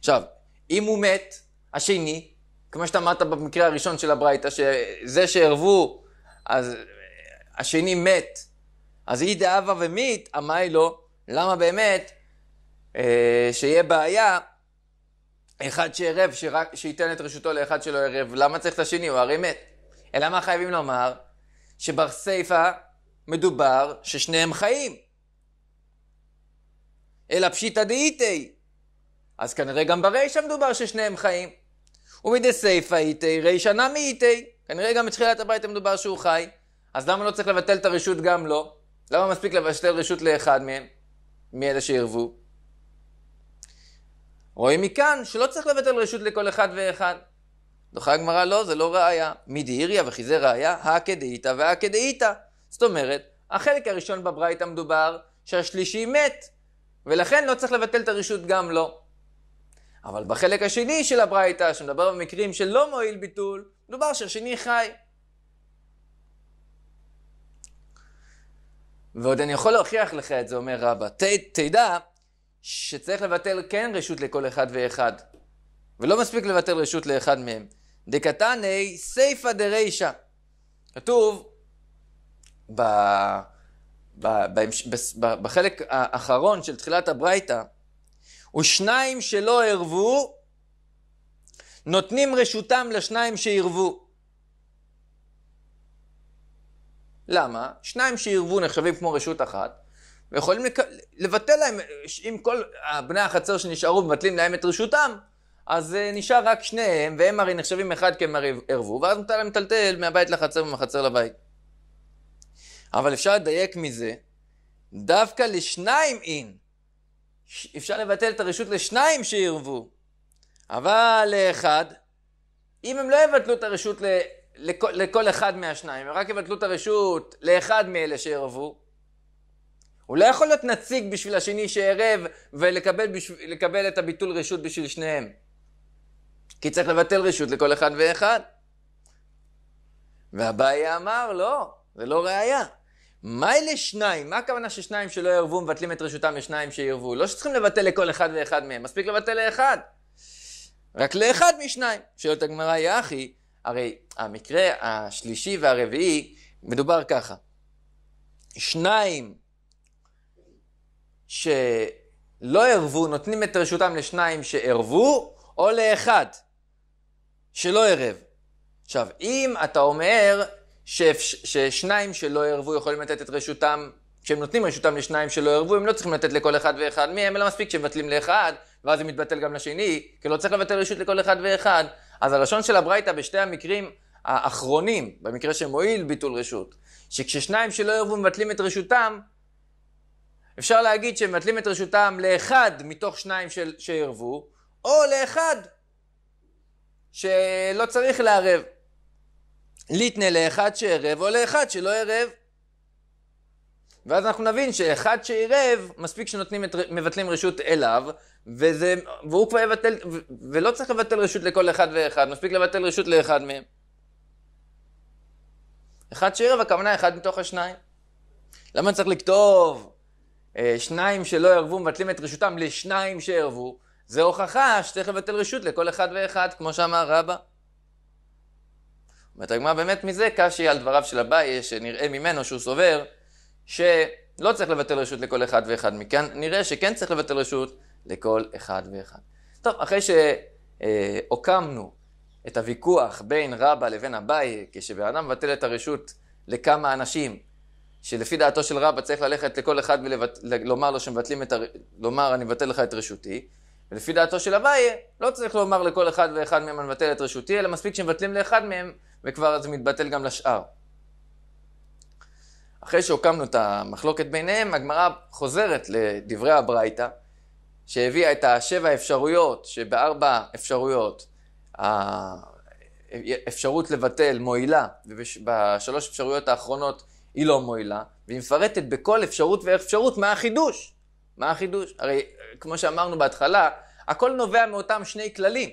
עכשיו, אם הוא מת, השני, כמו שאתה אמרת במקרה הראשון של הברייתא, שזה שערבו, אז השני מת. אז אי דאבה ומית, אמי לו, למה באמת אה, שיהיה בעיה אחד שערב, שרק, שייתן את רשותו לאחד שלא ערב, למה צריך את השני? הוא הרי מת. אלא מה חייבים לומר? שבסיפא מדובר ששניהם חיים. אלא פשיטא דאיתי. אז כנראה גם ברישא מדובר ששניהם חיים. ומדי סייפא איתי, רישא נמי איתי. כנראה גם בתחילת הבית מדובר שהוא חי. אז למה לא צריך לבטל את הרשות גם לו? לא? למה מספיק לבטל רשות לאחד מהם? מאלה שירבו? רואים מכאן שלא צריך לבטל רשות לכל אחד ואחד. דוחה הגמרא, לא, זה לא ראיה. מדהיריה וכי זה ראייה, הא כדאיתא והא כדאיתא. זאת אומרת, החלק הראשון בברייתא מדובר שהשלישי מת, ולכן לא צריך לבטל את הרשות גם לו. לא. אבל בחלק השני של הברייתא, שמדבר במקרים שלא מועיל ביטול, מדובר שהשני חי. ועוד אני יכול להוכיח לך את זה, אומר רבא. ת, תדע שצריך לבטל כן רשות לכל אחד ואחד, ולא מספיק לבטל רשות לאחד מהם. דקתני סייפא דרישא. כתוב ב, ב, ב, ב, בחלק האחרון של תחילת הברייתא, ושניים שלא ערבו, נותנים רשותם לשניים שערבו. למה? שניים שערבו נחשבים כמו רשות אחת, ויכולים לק... לבטל להם, אם כל בני החצר שנשארו מבטלים להם את רשותם, אז אה, נשאר רק שניהם, והם הרי נחשבים אחד כי הם הרי ערבו, ואז מותר להם לטלטל מהבית לחצר ומהחצר לבית. אבל אפשר לדייק מזה, דווקא לשניים אין, אפשר לבטל את הרשות לשניים שירבו, אבל לאחד, אם הם לא יבטלו את הרשות ל, לכל, לכל אחד מהשניים, הם רק יבטלו את הרשות לאחד מאלה שירבו, הוא לא יכול להיות נציג בשביל השני שערב ולקבל בשביל, את הביטול רשות בשביל שניהם. כי צריך לבטל רשות לכל אחד ואחד. והבעיה אמר, לא, זה לא ראייה. מה אלה שניים? מה הכוונה ששניים שלא ירבו מבטלים את רשותם לשניים שירבו? לא שצריכים לבטל לכל אחד ואחד מהם, מספיק לבטל לאחד. רק לאחד משניים. שואלת הגמרא, יא אחי, הרי המקרה השלישי והרביעי מדובר ככה. שניים שלא ערבו, נותנים את רשותם לשניים שערבו, או לאחד שלא ערב. עכשיו, אם אתה אומר ששניים שלא ערבו יכולים לתת את רשותם, כשהם נותנים רשותם לשניים שלא ערבו, הם לא צריכים לתת לכל אחד ואחד מהם, אלא מספיק שמבטלים לאחד, ואז זה מתבטל גם לשני, כי לא צריך לבטל רשות לכל אחד ואחד. אז הלשון של הברייתא בשתי המקרים האחרונים, במקרה שמועיל ביטול רשות, שכששניים שלא ערבו מבטלים את רשותם, אפשר להגיד שהם מבטלים את רשותם לאחד מתוך שניים שערבו, או לאחד שלא צריך לערב. ליתנה לאחד שערב או לאחד שלא ערב. ואז אנחנו נבין שאחד שעירב, מספיק שנותנים את, מבטלים רשות אליו, וזה, והוא כבר יבטל, ו, ולא צריך לבטל רשות לכל אחד ואחד, מספיק לבטל רשות לאחד מהם. אחד שעירב, הכוונה אחד מתוך השניים. למה צריך לכתוב אה, שניים שלא ערבו, מבטלים את רשותם לשניים שערבו? זה הוכחה שצריך לבטל רשות לכל אחד ואחד, כמו שאמר רבא. אומרת הגמרא באמת מזה קשי על דבריו של אביי, שנראה ממנו שהוא סובר, שלא צריך לבטל רשות לכל אחד ואחד. מכאן נראה שכן צריך לבטל רשות לכל אחד ואחד. טוב, אחרי שהוקמנו את הוויכוח בין רבא לבין אביי, כשבן אדם מבטל את הרשות לכמה אנשים, שלפי דעתו של רבא צריך ללכת לכל אחד ולומר לו שמבטלים את הר... לומר אני מבטל לך את רשותי, ולפי דעתו של אביי לא צריך לומר לכל אחד ואחד מהם אני מבטל את רשותי, אלא מספיק שמבטלים לאחד מהם וכבר זה מתבטל גם לשאר. אחרי שהוקמנו את המחלוקת ביניהם, הגמרא חוזרת לדברי הברייתא, שהביאה את השבע אפשרויות, שבארבע אפשרויות, האפשרות לבטל מועילה, ובשלוש אפשרויות האחרונות היא לא מועילה, והיא מפרטת בכל אפשרות ואפשרות מה החידוש. מה החידוש? הרי כמו שאמרנו בהתחלה, הכל נובע מאותם שני כללים.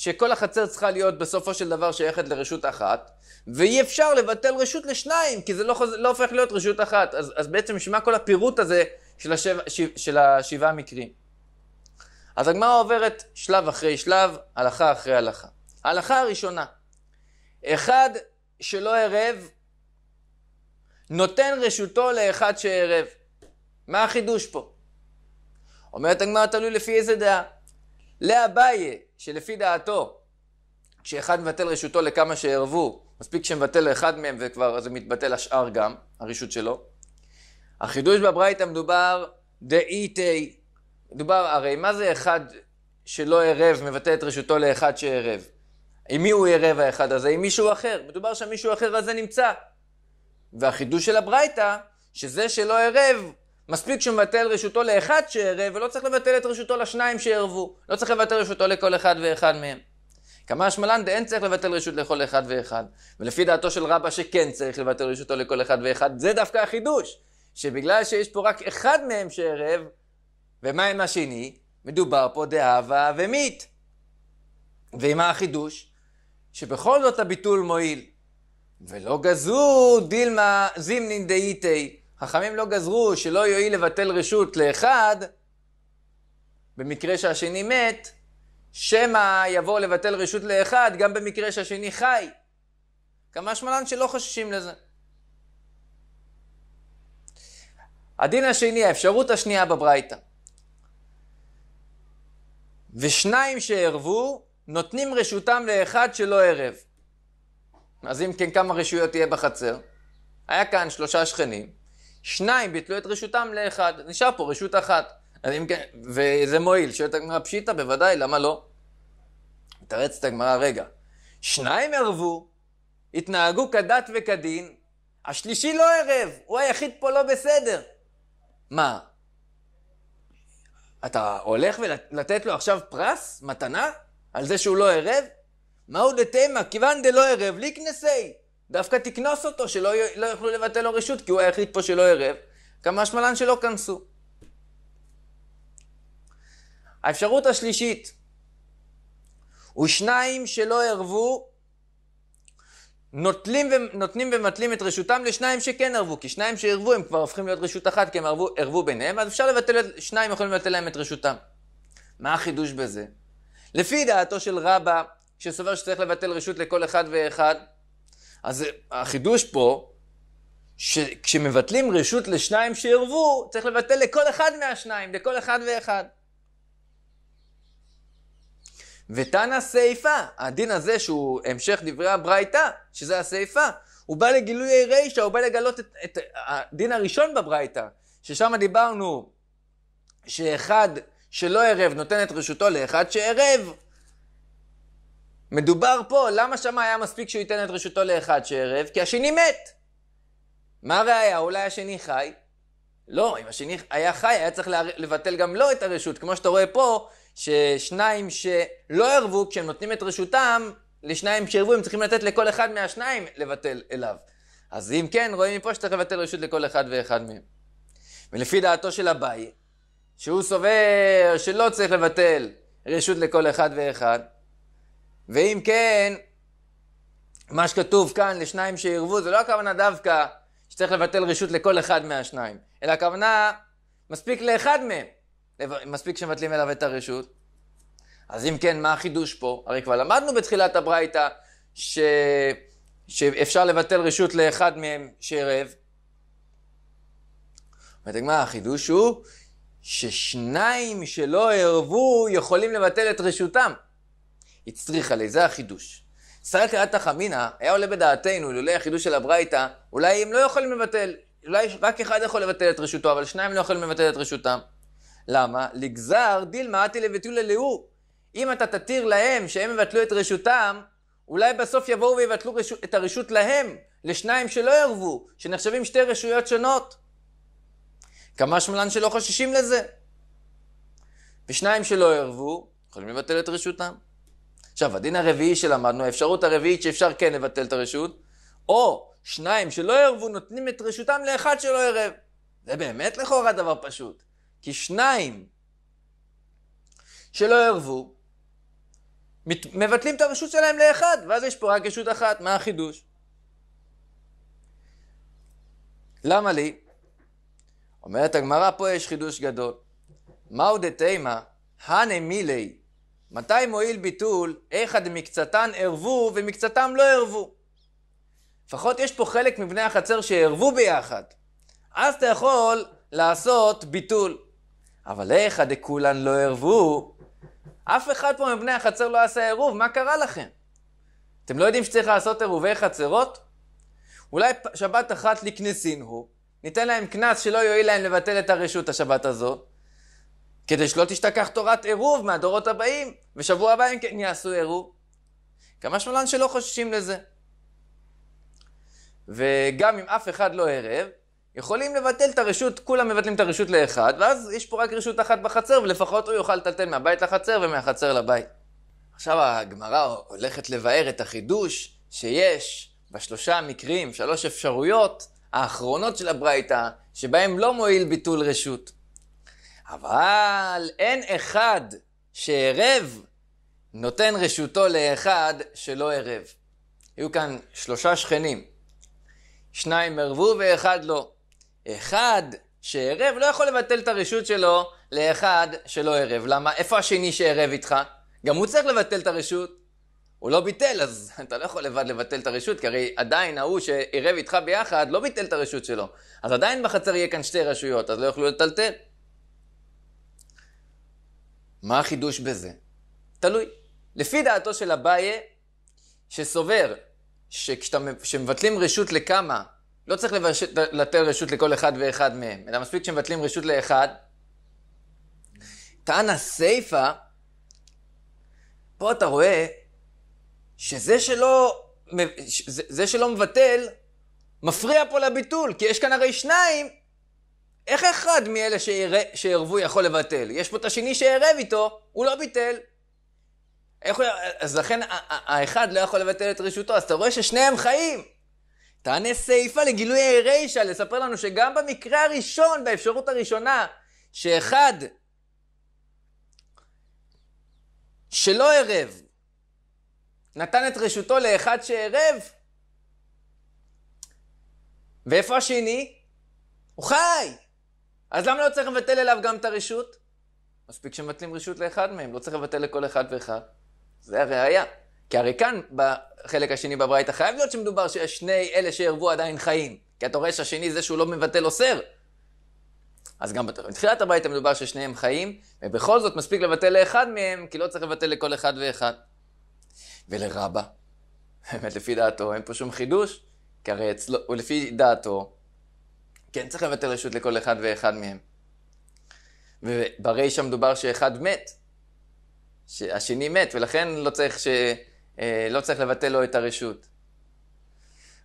שכל החצר צריכה להיות בסופו של דבר שייכת לרשות אחת, ואי אפשר לבטל רשות לשניים, כי זה לא, חוז... לא הופך להיות רשות אחת. אז, אז בעצם בשביל כל הפירוט הזה של, השבע, ש... של השבעה מקרים? אז הגמרא עוברת שלב אחרי שלב, הלכה אחרי הלכה. ההלכה הראשונה, אחד שלא ערב, נותן רשותו לאחד שערב. מה החידוש פה? אומרת הגמרא תלוי לפי איזה דעה. לאביי, שלפי דעתו, כשאחד מבטל רשותו לכמה שערבו, מספיק שמבטל לאחד מהם וכבר, זה מתבטל השאר גם, הרשות שלו. החידוש בברייתא מדובר דאיתי, מדובר, הרי מה זה אחד שלא ערב מבטל את רשותו לאחד שערב? עם מי הוא ערב האחד הזה? עם מישהו אחר. מדובר שהמישהו אחר הזה נמצא. והחידוש של הברייתא, שזה שלא ערב, מספיק שמבטל רשותו לאחד שערב, ולא צריך לבטל את רשותו לשניים שערבו. לא צריך לבטל רשותו לכל אחד ואחד מהם. כמה השמלן דאין צריך לבטל רשות לכל אחד ואחד. ולפי דעתו של רבא שכן צריך לבטל רשותו לכל אחד ואחד, זה דווקא החידוש. שבגלל שיש פה רק אחד מהם שערב, ומה עם השני? מדובר פה דאבה ומית. ומה החידוש? שבכל זאת הביטול מועיל. ולא גזו דילמה זימנין דאיתי. חכמים לא גזרו שלא יועיל לבטל רשות לאחד, במקרה שהשני מת, שמא יבוא לבטל רשות לאחד גם במקרה שהשני חי. כמה שמלן שלא חוששים לזה. הדין השני, האפשרות השנייה בברייתא. ושניים שערבו, נותנים רשותם לאחד שלא ערב. אז אם כן, כמה רשויות יהיה בחצר? היה כאן שלושה שכנים, שניים ביטלו את רשותם לאחד, נשאר פה רשות אחת. אז אם כן, וזה מועיל, שואלת הגמרא פשיטא, בוודאי, למה לא? מתרצת הגמרא, רגע, שניים ערבו, התנהגו כדת וכדין, השלישי לא ערב, הוא היחיד פה לא בסדר. מה, אתה הולך ולתת לו עכשיו פרס, מתנה, על זה שהוא לא ערב? מהו דתימה, כיוון דלא ערב, ליקנסי. דווקא תקנוס אותו, שלא י... לא יוכלו לבטל לו רשות, כי הוא היחיד פה שלא ערב. כמה שמלן שלא כנסו. האפשרות השלישית, הוא שניים שלא ערבו, נוטלים ו... נותנים ומטלים את רשותם לשניים שכן ערבו, כי שניים שערבו הם כבר הופכים להיות רשות אחת, כי הם ערבו, ערבו ביניהם, אז אפשר לבטל, שניים יכולים לבטל להם את רשותם. מה החידוש בזה? לפי דעתו של רבא, שסובר שצריך לבטל רשות לכל אחד ואחד, אז החידוש פה, שכשמבטלים רשות לשניים שירבו, צריך לבטל לכל אחד מהשניים, לכל אחד ואחד. ותנא הסיפה, הדין הזה שהוא המשך דברי הברייתא, שזה הסיפה, הוא בא לגילוי רישא, הוא בא לגלות את, את הדין הראשון בברייתא, ששם דיברנו שאחד שלא ערב נותן את רשותו לאחד שערב, מדובר פה, למה שמה היה מספיק שהוא ייתן את רשותו לאחד שערב? כי השני מת. מה הראיה? אולי השני חי? לא, אם השני היה חי, היה צריך לבטל גם לו את הרשות. כמו שאתה רואה פה, ששניים שלא ערבו, כשהם נותנים את רשותם, לשניים שערבו, הם צריכים לתת לכל אחד מהשניים לבטל אליו. אז אם כן, רואים מפה שצריך לבטל רשות לכל אחד ואחד מהם. ולפי דעתו של אביי, שהוא סובר שלא צריך לבטל רשות לכל אחד ואחד, ואם כן, מה שכתוב כאן לשניים שירבו, זה לא הכוונה דווקא שצריך לבטל רשות לכל אחד מהשניים, אלא הכוונה, מספיק לאחד מהם, מספיק שמבטלים אליו את הרשות. אז אם כן, מה החידוש פה? הרי כבר למדנו בתחילת הברייתא ש... שאפשר לבטל רשות לאחד מהם שערב. אומרת הגמרא, החידוש הוא ששניים שלא ערבו יכולים לבטל את רשותם. הצריכה לי, זה החידוש. סרק ריאת תחמינא היה עולה בדעתנו, לולא החידוש של הברייתא, אולי הם לא יכולים לבטל, אולי רק אחד יכול לבטל את רשותו, אבל שניים לא יכולים לבטל את רשותם. למה? לגזר דיל מעטי לבטולה לאו. אם אתה תתיר להם שהם יבטלו את רשותם, אולי בסוף יבואו ויבטלו רשות, את הרשות להם, לשניים שלא ירבו, שנחשבים שתי רשויות שונות. כמה שמלן שלא חוששים לזה. ושניים שלא ירבו, יכולים לבטל את רשותם. עכשיו, הדין הרביעי שלמדנו, האפשרות הרביעית שאפשר כן לבטל את הרשות, או שניים שלא ערבו נותנים את רשותם לאחד שלא ערב. זה באמת לכאורה דבר פשוט. כי שניים שלא ערבו, מבטלים את הרשות שלהם לאחד, ואז יש פה רק רשות אחת, מה החידוש? למה לי? אומרת הגמרא, פה יש חידוש גדול. מהו דתימה? הנה מילי מתי מועיל ביטול, איך עד מקצתן ערבו ומקצתם לא ערבו. לפחות יש פה חלק מבני החצר שערבו ביחד. אז אתה יכול לעשות ביטול. אבל איך עד כולן לא ערבו, אף אחד פה מבני החצר לא עשה עירוב, מה קרה לכם? אתם לא יודעים שצריך לעשות עירובי חצרות? אולי שבת אחת לכנסין הוא, ניתן להם קנס שלא יועיל להם לבטל את הרשות השבת הזאת, כדי שלא תשתכח תורת עירוב מהדורות הבאים, ושבוע הבא הם כן יעשו עירוב. כמה שמלן שלא חוששים לזה. וגם אם אף אחד לא ערב, יכולים לבטל את הרשות, כולם מבטלים את הרשות לאחד, ואז יש פה רק רשות אחת בחצר, ולפחות הוא יוכל לטלטל מהבית לחצר ומהחצר לבית. עכשיו הגמרא הולכת לבאר את החידוש שיש בשלושה המקרים, שלוש אפשרויות, האחרונות של הברייתא, שבהם לא מועיל ביטול רשות. אבל אין אחד שערב נותן רשותו לאחד שלא ערב. היו כאן שלושה שכנים. שניים ערבו ואחד לא. אחד שערב לא יכול לבטל את הרשות שלו לאחד שלא ערב. למה? איפה השני שערב איתך? גם הוא צריך לבטל את הרשות. הוא לא ביטל, אז אתה לא יכול לבד לבטל את הרשות, כי הרי עדיין ההוא שערב איתך ביחד לא ביטל את הרשות שלו. אז עדיין בחצר יהיה כאן שתי רשויות, אז לא יוכלו לטלטל. מה החידוש בזה? תלוי. לפי דעתו של אביי, שסובר שכשמבטלים רשות לכמה, לא צריך לברשת, לתת רשות לכל אחד ואחד מהם, אלא מספיק כשמבטלים רשות לאחד, טען הסיפא, פה אתה רואה שזה שלא, זה שלא מבטל, מפריע פה לביטול, כי יש כאן הרי שניים איך אחד מאלה שעירבו יכול לבטל? יש פה את השני שעירב איתו, הוא לא ביטל. איך הוא... אז לכן האחד לא יכול לבטל את רשותו, אז אתה רואה ששניהם חיים. תענה סעיפה לגילוי רישא, לספר לנו שגם במקרה הראשון, באפשרות הראשונה, שאחד שלא ערב, נתן את רשותו לאחד שערב, ואיפה השני? הוא חי. אז למה לא צריך לבטל אליו גם את הרשות? מספיק שמבטלים רשות לאחד מהם, לא צריך לבטל לכל אחד ואחד. זה הראייה. כי הרי כאן, בחלק השני בברייתא, חייב להיות שמדובר שיש שני אלה שערבו עדיין חיים. כי אתה רואה שהשני זה שהוא לא מבטל אוסר. אז גם בתחילת הברייתא מדובר ששניהם חיים, ובכל זאת מספיק לבטל לאחד מהם, כי לא צריך לבטל לכל אחד ואחד. ולרבה, באמת לפי דעתו אין פה שום חידוש, כי הרי אצלו, לפי דעתו, כן צריך לבטל רשות לכל אחד ואחד מהם. וברישא מדובר שאחד מת, השני מת, ולכן לא צריך, ש... אה, לא צריך לבטל לו את הרשות.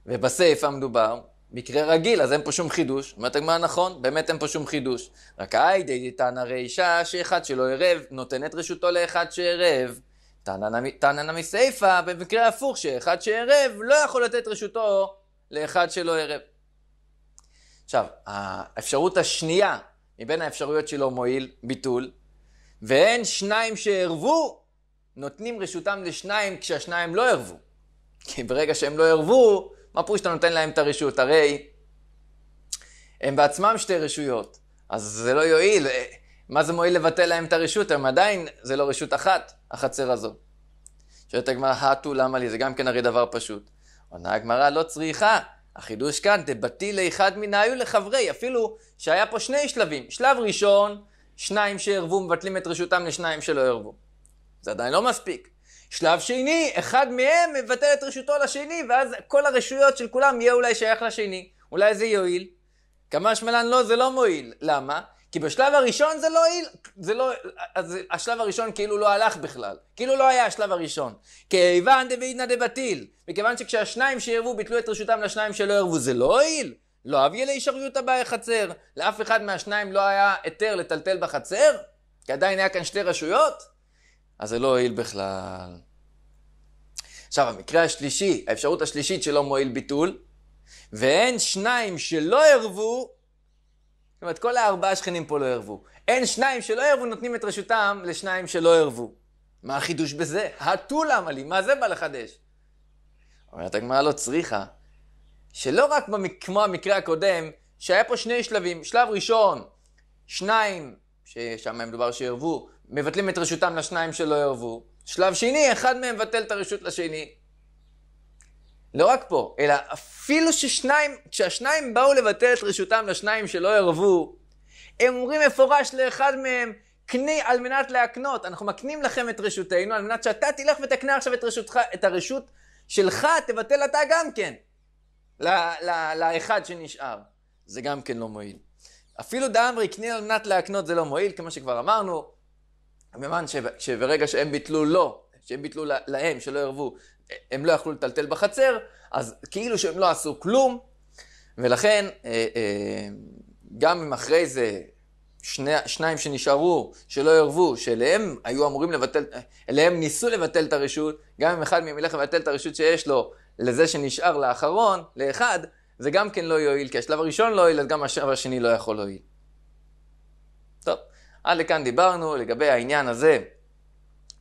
ובסיפא מדובר, מקרה רגיל, אז אין פה שום חידוש. אומרת הגמרא נכון, באמת אין פה שום חידוש. רק היי די תנא רישא שאחד שלא ערב, נותן את רשותו לאחד שערב. תנא נמי סיפא, במקרה הפוך, שאחד שערב לא יכול לתת רשותו לאחד שלא ערב. עכשיו, האפשרות השנייה מבין האפשרויות שלו מועיל ביטול, ואין שניים שערבו, נותנים רשותם לשניים כשהשניים לא ערבו. כי ברגע שהם לא ערבו, מה פירוש שאתה נותן להם את הרשות? הרי הם בעצמם שתי רשויות, אז זה לא יועיל. מה זה מועיל לבטל להם את הרשות? הם עדיין, זה לא רשות אחת, החצר הזו. שואלת הגמרא, הטו למה לי? זה גם כן הרי דבר פשוט. עונה הגמרא, לא צריכה, החידוש כאן, תבטי לאחד מן היו לחברי, אפילו שהיה פה שני שלבים. שלב ראשון, שניים שערבו מבטלים את רשותם לשניים שלא ערבו. זה עדיין לא מספיק. שלב שני, אחד מהם מבטל את רשותו לשני, ואז כל הרשויות של כולם יהיה אולי שייך לשני. אולי זה יועיל. כמה שמלן לא, זה לא מועיל. למה? כי בשלב הראשון זה לא הועיל, זה לא, אז השלב הראשון כאילו לא הלך בכלל, כאילו לא היה השלב הראשון. כיוון דבעידנא דבטיל, מכיוון שכשהשניים שערבו ביטלו את רשותם לשניים שלא ערבו, זה לא הועיל. לא אביה להישאריותא באי חצר, לאף אחד מהשניים לא היה היתר לטלטל בחצר, כי עדיין היה כאן שתי רשויות, אז זה לא הועיל בכלל. עכשיו, המקרה השלישי, האפשרות השלישית שלא מועיל ביטול, ואין שניים שלא ערבו, זאת אומרת, כל הארבעה שכנים פה לא ערבו. אין שניים שלא ערבו, נותנים את רשותם לשניים שלא ערבו. מה החידוש בזה? הטו למה מה זה בא לחדש? אומרת הגמרא לא צריכה, שלא רק במק... כמו המקרה הקודם, שהיה פה שני שלבים. שלב ראשון, שניים, ששם היה מדובר שערבו, מבטלים את רשותם לשניים שלא ערבו. שלב שני, אחד מהם מבטל את הרשות לשני. לא רק פה, אלא אפילו ששניים, כשהשניים באו לבטל את רשותם לשניים שלא ערבו, הם אומרים מפורש לאחד מהם, קני על מנת להקנות. אנחנו מקנים לכם את רשותנו, על מנת שאתה תלך ותקנה עכשיו את רשותך, את הרשות שלך, תבטל אתה גם כן. לאחד שנשאר. זה גם כן לא מועיל. אפילו דאמרי קני על מנת להקנות זה לא מועיל, כמו שכבר אמרנו. ממען שברגע שהם ביטלו לו, לא, שהם ביטלו להם, שלא ערבו, הם לא יכלו לטלטל בחצר, אז כאילו שהם לא עשו כלום, ולכן אה, אה, גם אם אחרי זה שני, שניים שנשארו, שלא ערבו, שאליהם היו אמורים לבטל, אליהם ניסו לבטל את הרשות, גם אם אחד מהם ילך לבטל את הרשות שיש לו לזה שנשאר לאחרון, לאחד, זה גם כן לא יועיל, כי השלב הראשון לא יועיל, אז גם השלב השני לא יכול להועיל. טוב, עד לכאן דיברנו לגבי העניין הזה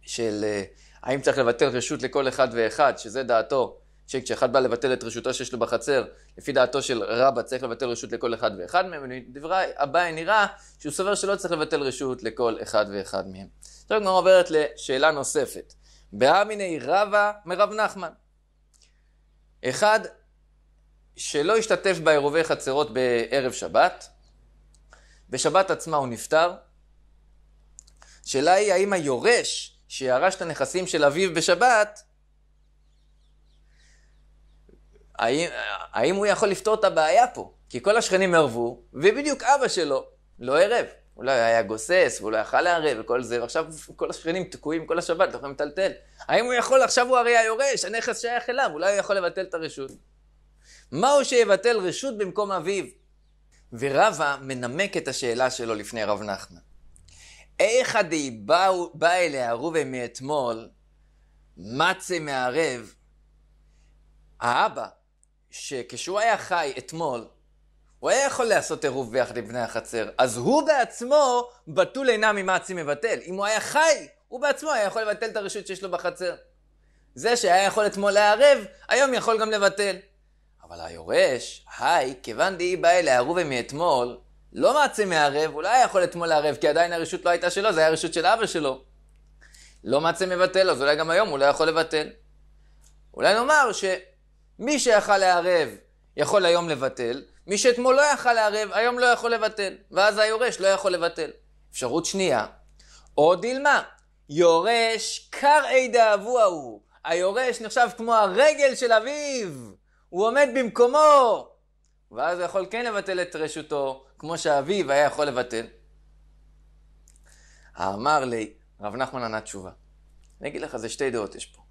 של... Uh, האם צריך לבטל רשות לכל אחד ואחד, שזה דעתו, שכשאחד בא לבטל את רשותו שיש לו בחצר, לפי דעתו של רבא צריך לבטל רשות לכל אחד ואחד מהם, ולדברי אביי נראה שהוא סובר שלא צריך לבטל רשות לכל אחד ואחד מהם. עכשיו הגמרא עוברת לשאלה נוספת. באמיני רבא מרב נחמן. אחד שלא השתתף בעירובי חצרות בערב שבת, בשבת עצמה הוא נפטר. השאלה היא האם היורש שירש את הנכסים של אביו בשבת, האם, האם הוא יכול לפתור את הבעיה פה? כי כל השכנים ערבו, ובדיוק אבא שלו לא ערב. אולי לא היה גוסס, ואולי לא יכל לערב וכל זה, ועכשיו כל השכנים תקועים כל השבת, לא יכולים לטלטל. האם הוא יכול, עכשיו הוא הרי היורש, הנכס שייך אליו, אולי הוא יכול לבטל את הרשות. מהו שיבטל רשות במקום אביו? ורבה מנמק את השאלה שלו לפני רב נחמן. איך הדי בא אליה ראובן מאתמול, מצה מערב, האבא, שכשהוא היה חי אתמול, הוא היה יכול לעשות עירוב ביחד עם בני החצר, אז הוא בעצמו בתול עינה ממצי מבטל. אם הוא היה חי, הוא בעצמו היה יכול לבטל את הרשות שיש לו בחצר. זה שהיה יכול אתמול לערב, היום יכול גם לבטל. אבל היורש, היי, כיוון דהי בא אליה ערובה מאתמול, לא מעצים מערב, הוא לא היה יכול אתמול לערב, כי עדיין הרשות לא הייתה שלו, זה היה רשות של אבא שלו. לא מעצים מבטל, אז אולי גם היום הוא לא יכול לבטל. אולי נאמר שמי שיכל לערב יכול היום לבטל, מי שאתמול לא יכל לערב, היום לא יכול לבטל, ואז היורש לא יכול לבטל. אפשרות שנייה, או דילמה, יורש קרעי דאבו ההוא, היורש נחשב כמו הרגל של אביו, הוא עומד במקומו, ואז הוא יכול כן לבטל את רשותו, כמו שאביו היה יכול לבטל. אמר לי, רב נחמן ענה תשובה. אני אגיד לך, זה שתי דעות יש פה.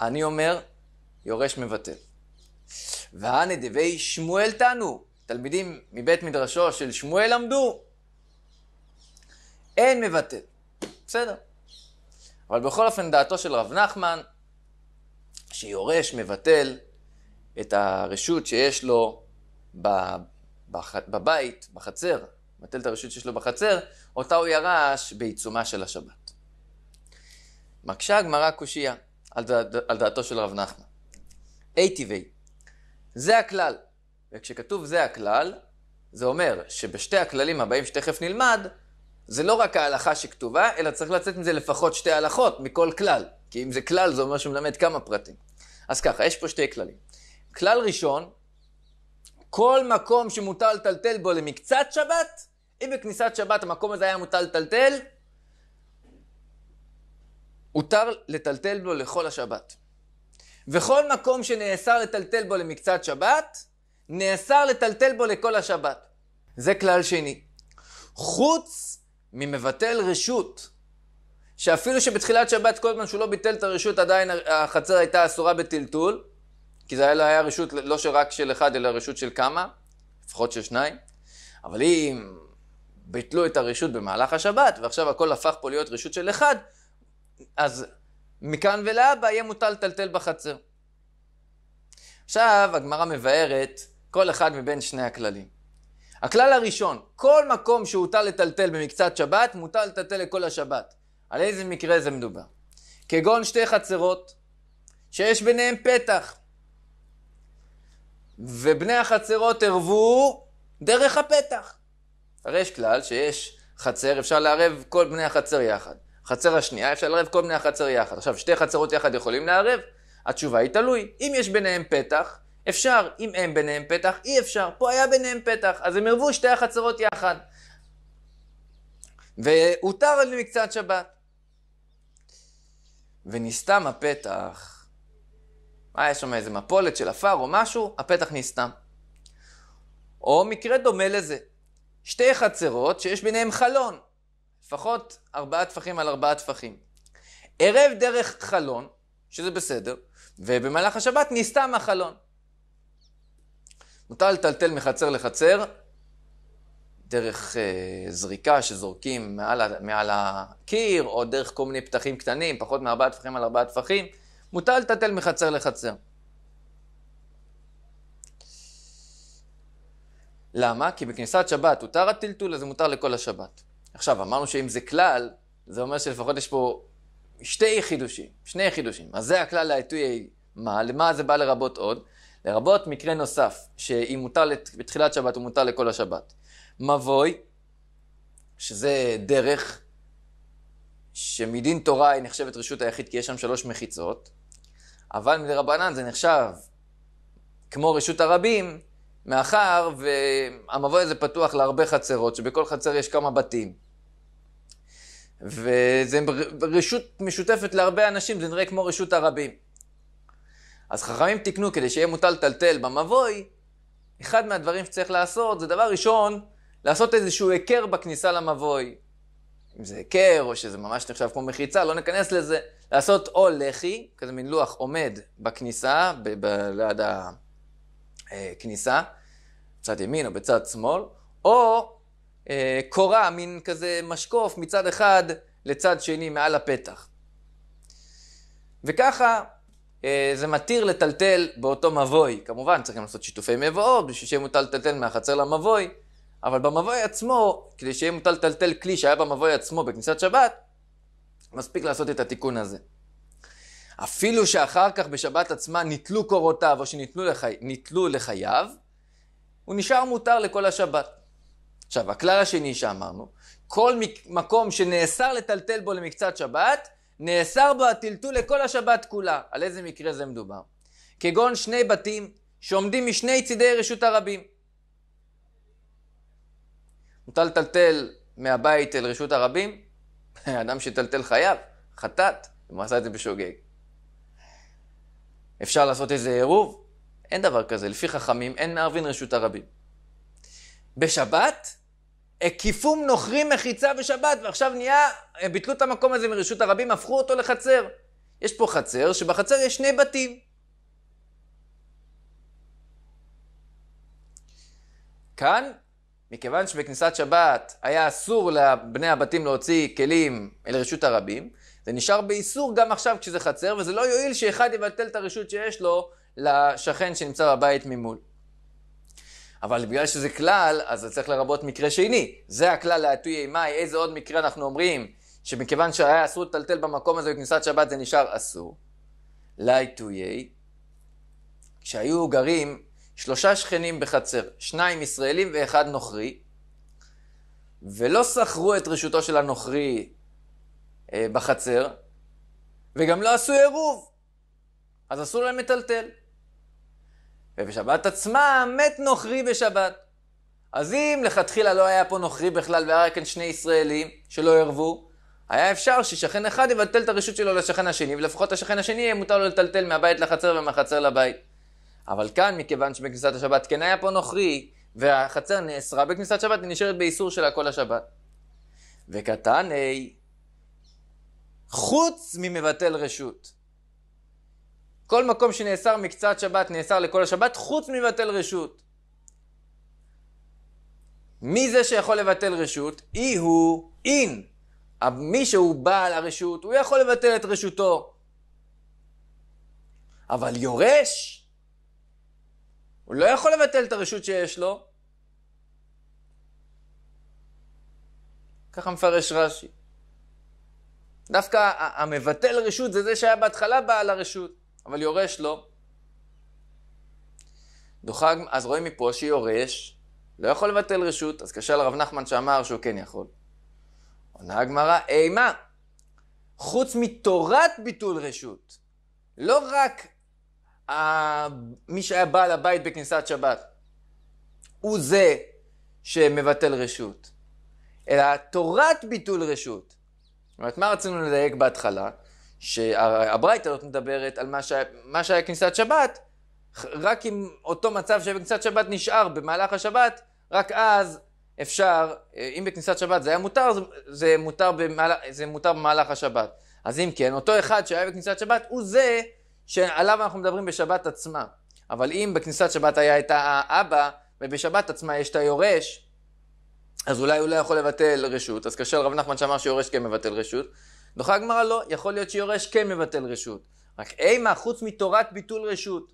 אני אומר, יורש מבטל. והנה דבי שמואל תנו, תלמידים מבית מדרשו של שמואל למדו. אין מבטל. בסדר. אבל בכל אופן, דעתו של רב נחמן, שיורש מבטל את הרשות שיש לו ב, בח... בבית, בחצר, מטלת הרשות שיש לו בחצר, אותה הוא ירש בעיצומה של השבת. מקשה הגמרא קושייה על, דע... על דעתו של רב נחמן. אי טבעי, זה הכלל. וכשכתוב זה הכלל, זה אומר שבשתי הכללים הבאים שתכף נלמד, זה לא רק ההלכה שכתובה, אלא צריך לצאת מזה לפחות שתי הלכות מכל כלל. כי אם זה כלל, זה אומר שהוא מלמד כמה פרטים. אז ככה, יש פה שתי כללים. כלל ראשון, כל מקום שמותר לטלטל בו למקצת שבת, אם בכניסת שבת המקום הזה היה מותר לטלטל, הותר לטלטל בו לכל השבת. וכל מקום שנאסר לטלטל בו למקצת שבת, נאסר לטלטל בו לכל השבת. זה כלל שני. חוץ ממבטל רשות, שאפילו שבתחילת שבת כל הזמן שהוא לא ביטל את הרשות עדיין החצר הייתה אסורה בטלטול, כי זה היה רשות לא שרק של אחד, אלא רשות של כמה, לפחות של שניים. אבל אם ביטלו את הרשות במהלך השבת, ועכשיו הכל הפך פה להיות רשות של אחד, אז מכאן ולהבא יהיה מוטל לטלטל בחצר. עכשיו הגמרא מבארת כל אחד מבין שני הכללים. הכלל הראשון, כל מקום שהוטל לטלטל במקצת שבת, מוטל לטלטל לכל השבת. על איזה מקרה זה מדובר? כגון שתי חצרות, שיש ביניהן פתח. ובני החצרות ערבו דרך הפתח. הרי יש כלל שיש חצר, אפשר לערב כל בני החצר יחד. חצר השנייה, אפשר לערב כל בני החצר יחד. עכשיו, שתי חצרות יחד יכולים לערב? התשובה היא תלוי. אם יש ביניהם פתח, אפשר. אם אין ביניהם פתח, אי אפשר. פה היה ביניהם פתח, אז הם ערבו שתי החצרות יחד. והותר על מקצת שבת. ונסתם הפתח היה אה, שם איזה מפולת של עפר או משהו, הפתח נסתם. או מקרה דומה לזה, שתי חצרות שיש ביניהן חלון, לפחות ארבעה טפחים על ארבעה טפחים. ערב דרך חלון, שזה בסדר, ובמהלך השבת נסתם החלון. מותר לטלטל מחצר לחצר דרך אה, זריקה שזורקים מעל, מעל הקיר, או דרך כל מיני פתחים קטנים, פחות מארבעה טפחים על ארבעה טפחים. מותר לטלטל מחצר לחצר. למה? כי בכניסת שבת הותר הטלטול, אז זה מותר לכל השבת. עכשיו, אמרנו שאם זה כלל, זה אומר שלפחות יש פה שתי חידושים, שני חידושים. אז זה הכלל העיתוי מה, למה זה בא לרבות עוד? לרבות מקרה נוסף, שאם מותר לת... בתחילת שבת, הוא מותר לכל השבת. מבוי, שזה דרך, שמדין תורה היא נחשבת רשות היחיד, כי יש שם שלוש מחיצות. אבל מדרבנן זה נחשב כמו רשות הרבים, מאחר והמבוא הזה פתוח להרבה חצרות, שבכל חצר יש כמה בתים. וזה רשות משותפת להרבה אנשים, זה נראה כמו רשות הרבים. אז חכמים תיקנו כדי שיהיה מוטל לטלטל במבוי, אחד מהדברים שצריך לעשות זה דבר ראשון, לעשות איזשהו היכר בכניסה למבוי. אם זה היכר או שזה ממש נחשב כמו מחיצה, לא ניכנס לזה. לעשות או לחי, כזה מין לוח עומד בכניסה, ב- ב- ליד הכניסה, אה, בצד ימין או בצד שמאל, או אה, קורה, מין כזה משקוף מצד אחד לצד שני מעל הפתח. וככה אה, זה מתיר לטלטל באותו מבוי. כמובן, צריך גם לעשות שיתופי מבואות בשביל שיהיה מותר לטלטל מהחצר למבוי, אבל במבוי עצמו, כדי שיהיה מותר לטלטל כלי שהיה במבוי עצמו בכניסת שבת, מספיק לעשות את התיקון הזה. אפילו שאחר כך בשבת עצמה ניתלו קורותיו או שניתלו לחי... לחייו, הוא נשאר מותר לכל השבת. עכשיו, הכלל השני שאמרנו, כל מקום שנאסר לטלטל בו למקצת שבת, נאסר בו הטלטול לכל השבת כולה. על איזה מקרה זה מדובר? כגון שני בתים שעומדים משני צידי רשות הרבים. מותר לטלטל מהבית אל רשות הרבים, אדם שטלטל חייו, חטאת, הוא עשה את זה בשוגג. אפשר לעשות איזה עירוב? אין דבר כזה. לפי חכמים, אין מערבין רשות הרבים. בשבת, הקיפום נוכרים מחיצה בשבת, ועכשיו נהיה, ביטלו את המקום הזה מרשות הרבים, הפכו אותו לחצר. יש פה חצר, שבחצר יש שני בתים. כאן מכיוון שבכניסת שבת היה אסור לבני הבתים להוציא כלים אל רשות הרבים, זה נשאר באיסור גם עכשיו כשזה חצר, וזה לא יועיל שאחד יבטל את הרשות שיש לו לשכן שנמצא בבית ממול. אבל בגלל שזה כלל, אז זה צריך לרבות מקרה שני. זה הכלל להטוי אימי, איזה עוד מקרה אנחנו אומרים, שמכיוון שהיה אסור לטלטל במקום הזה בכניסת שבת זה נשאר אסור. לייטויי, כשהיו גרים שלושה שכנים בחצר, שניים ישראלים ואחד נוכרי, ולא שכרו את רשותו של הנוכרי אה, בחצר, וגם לא עשו עירוב, אז אסור להם לטלטל. ובשבת עצמה מת נוכרי בשבת. אז אם לכתחילה לא היה פה נוכרי בכלל והיה כאן שני ישראלים שלא ערבו, היה אפשר ששכן אחד יבטל את הרשות שלו לשכן השני, ולפחות השכן השני יהיה מותר לו לטלטל מהבית לחצר ומהחצר לבית. אבל כאן, מכיוון שבכניסת השבת כן היה פה נוכרי, והחצר נאסרה בכניסת שבת, היא נשארת באיסור שלה כל השבת. וקטן ה' חוץ ממבטל רשות. כל מקום שנאסר מקצת שבת נאסר לכל השבת, חוץ ממבטל רשות. מי זה שיכול לבטל רשות? אי הוא אין. מי שהוא בעל הרשות, הוא יכול לבטל את רשותו. אבל יורש, הוא לא יכול לבטל את הרשות שיש לו. ככה מפרש רש"י. דווקא המבטל רשות זה זה שהיה בהתחלה בעל הרשות, אבל יורש לא. דוחג, אז רואים מפה שיורש, לא יכול לבטל רשות, אז קשה לרב נחמן שאמר שהוא כן יכול. עונה הגמרא, אימה, חוץ מתורת ביטול רשות, לא רק מי שהיה בעל הבית בכניסת שבת, הוא זה שמבטל רשות, אלא תורת ביטול רשות. זאת אומרת, מה רצינו לדייק בהתחלה? שהברייתא הזאת מדברת על מה, ש... מה שהיה כניסת שבת, רק אם אותו מצב שהיה בכניסת שבת נשאר במהלך השבת, רק אז אפשר, אה, אם בכניסת שבת זה היה מותר, זה, מותר, במהלך, זה מותר במהלך השבת. אז אם כן, אותו אחד שהיה בכניסת שבת, הוא זה שעליו אנחנו מדברים בשבת עצמה. אבל אם בכניסת שבת היה את האבא, ובשבת עצמה יש את היורש, אז אולי הוא לא יכול לבטל רשות. אז כאשר רב נחמן שאמר שיורש כן מבטל רשות, דוחה הגמרא לא, יכול להיות שיורש כן מבטל רשות. רק אימה חוץ מתורת ביטול רשות.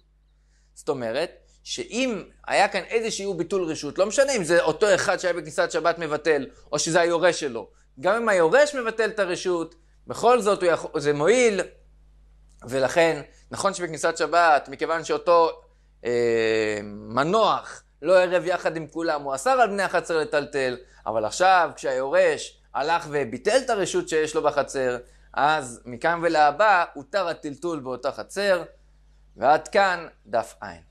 זאת אומרת, שאם היה כאן איזשהו ביטול רשות, לא משנה אם זה אותו אחד שהיה בכניסת שבת מבטל, או שזה היורש שלו. גם אם היורש מבטל את הרשות, בכל זאת יכול, זה מועיל ולכן, נכון שבכניסת שבת, מכיוון שאותו אה, מנוח לא ערב יחד עם כולם, הוא אסר על בני החצר לטלטל, אבל עכשיו כשהיורש הלך וביטל את הרשות שיש לו בחצר, אז מכאן ולהבא הותר הטלטול באותה חצר, ועד כאן דף עין.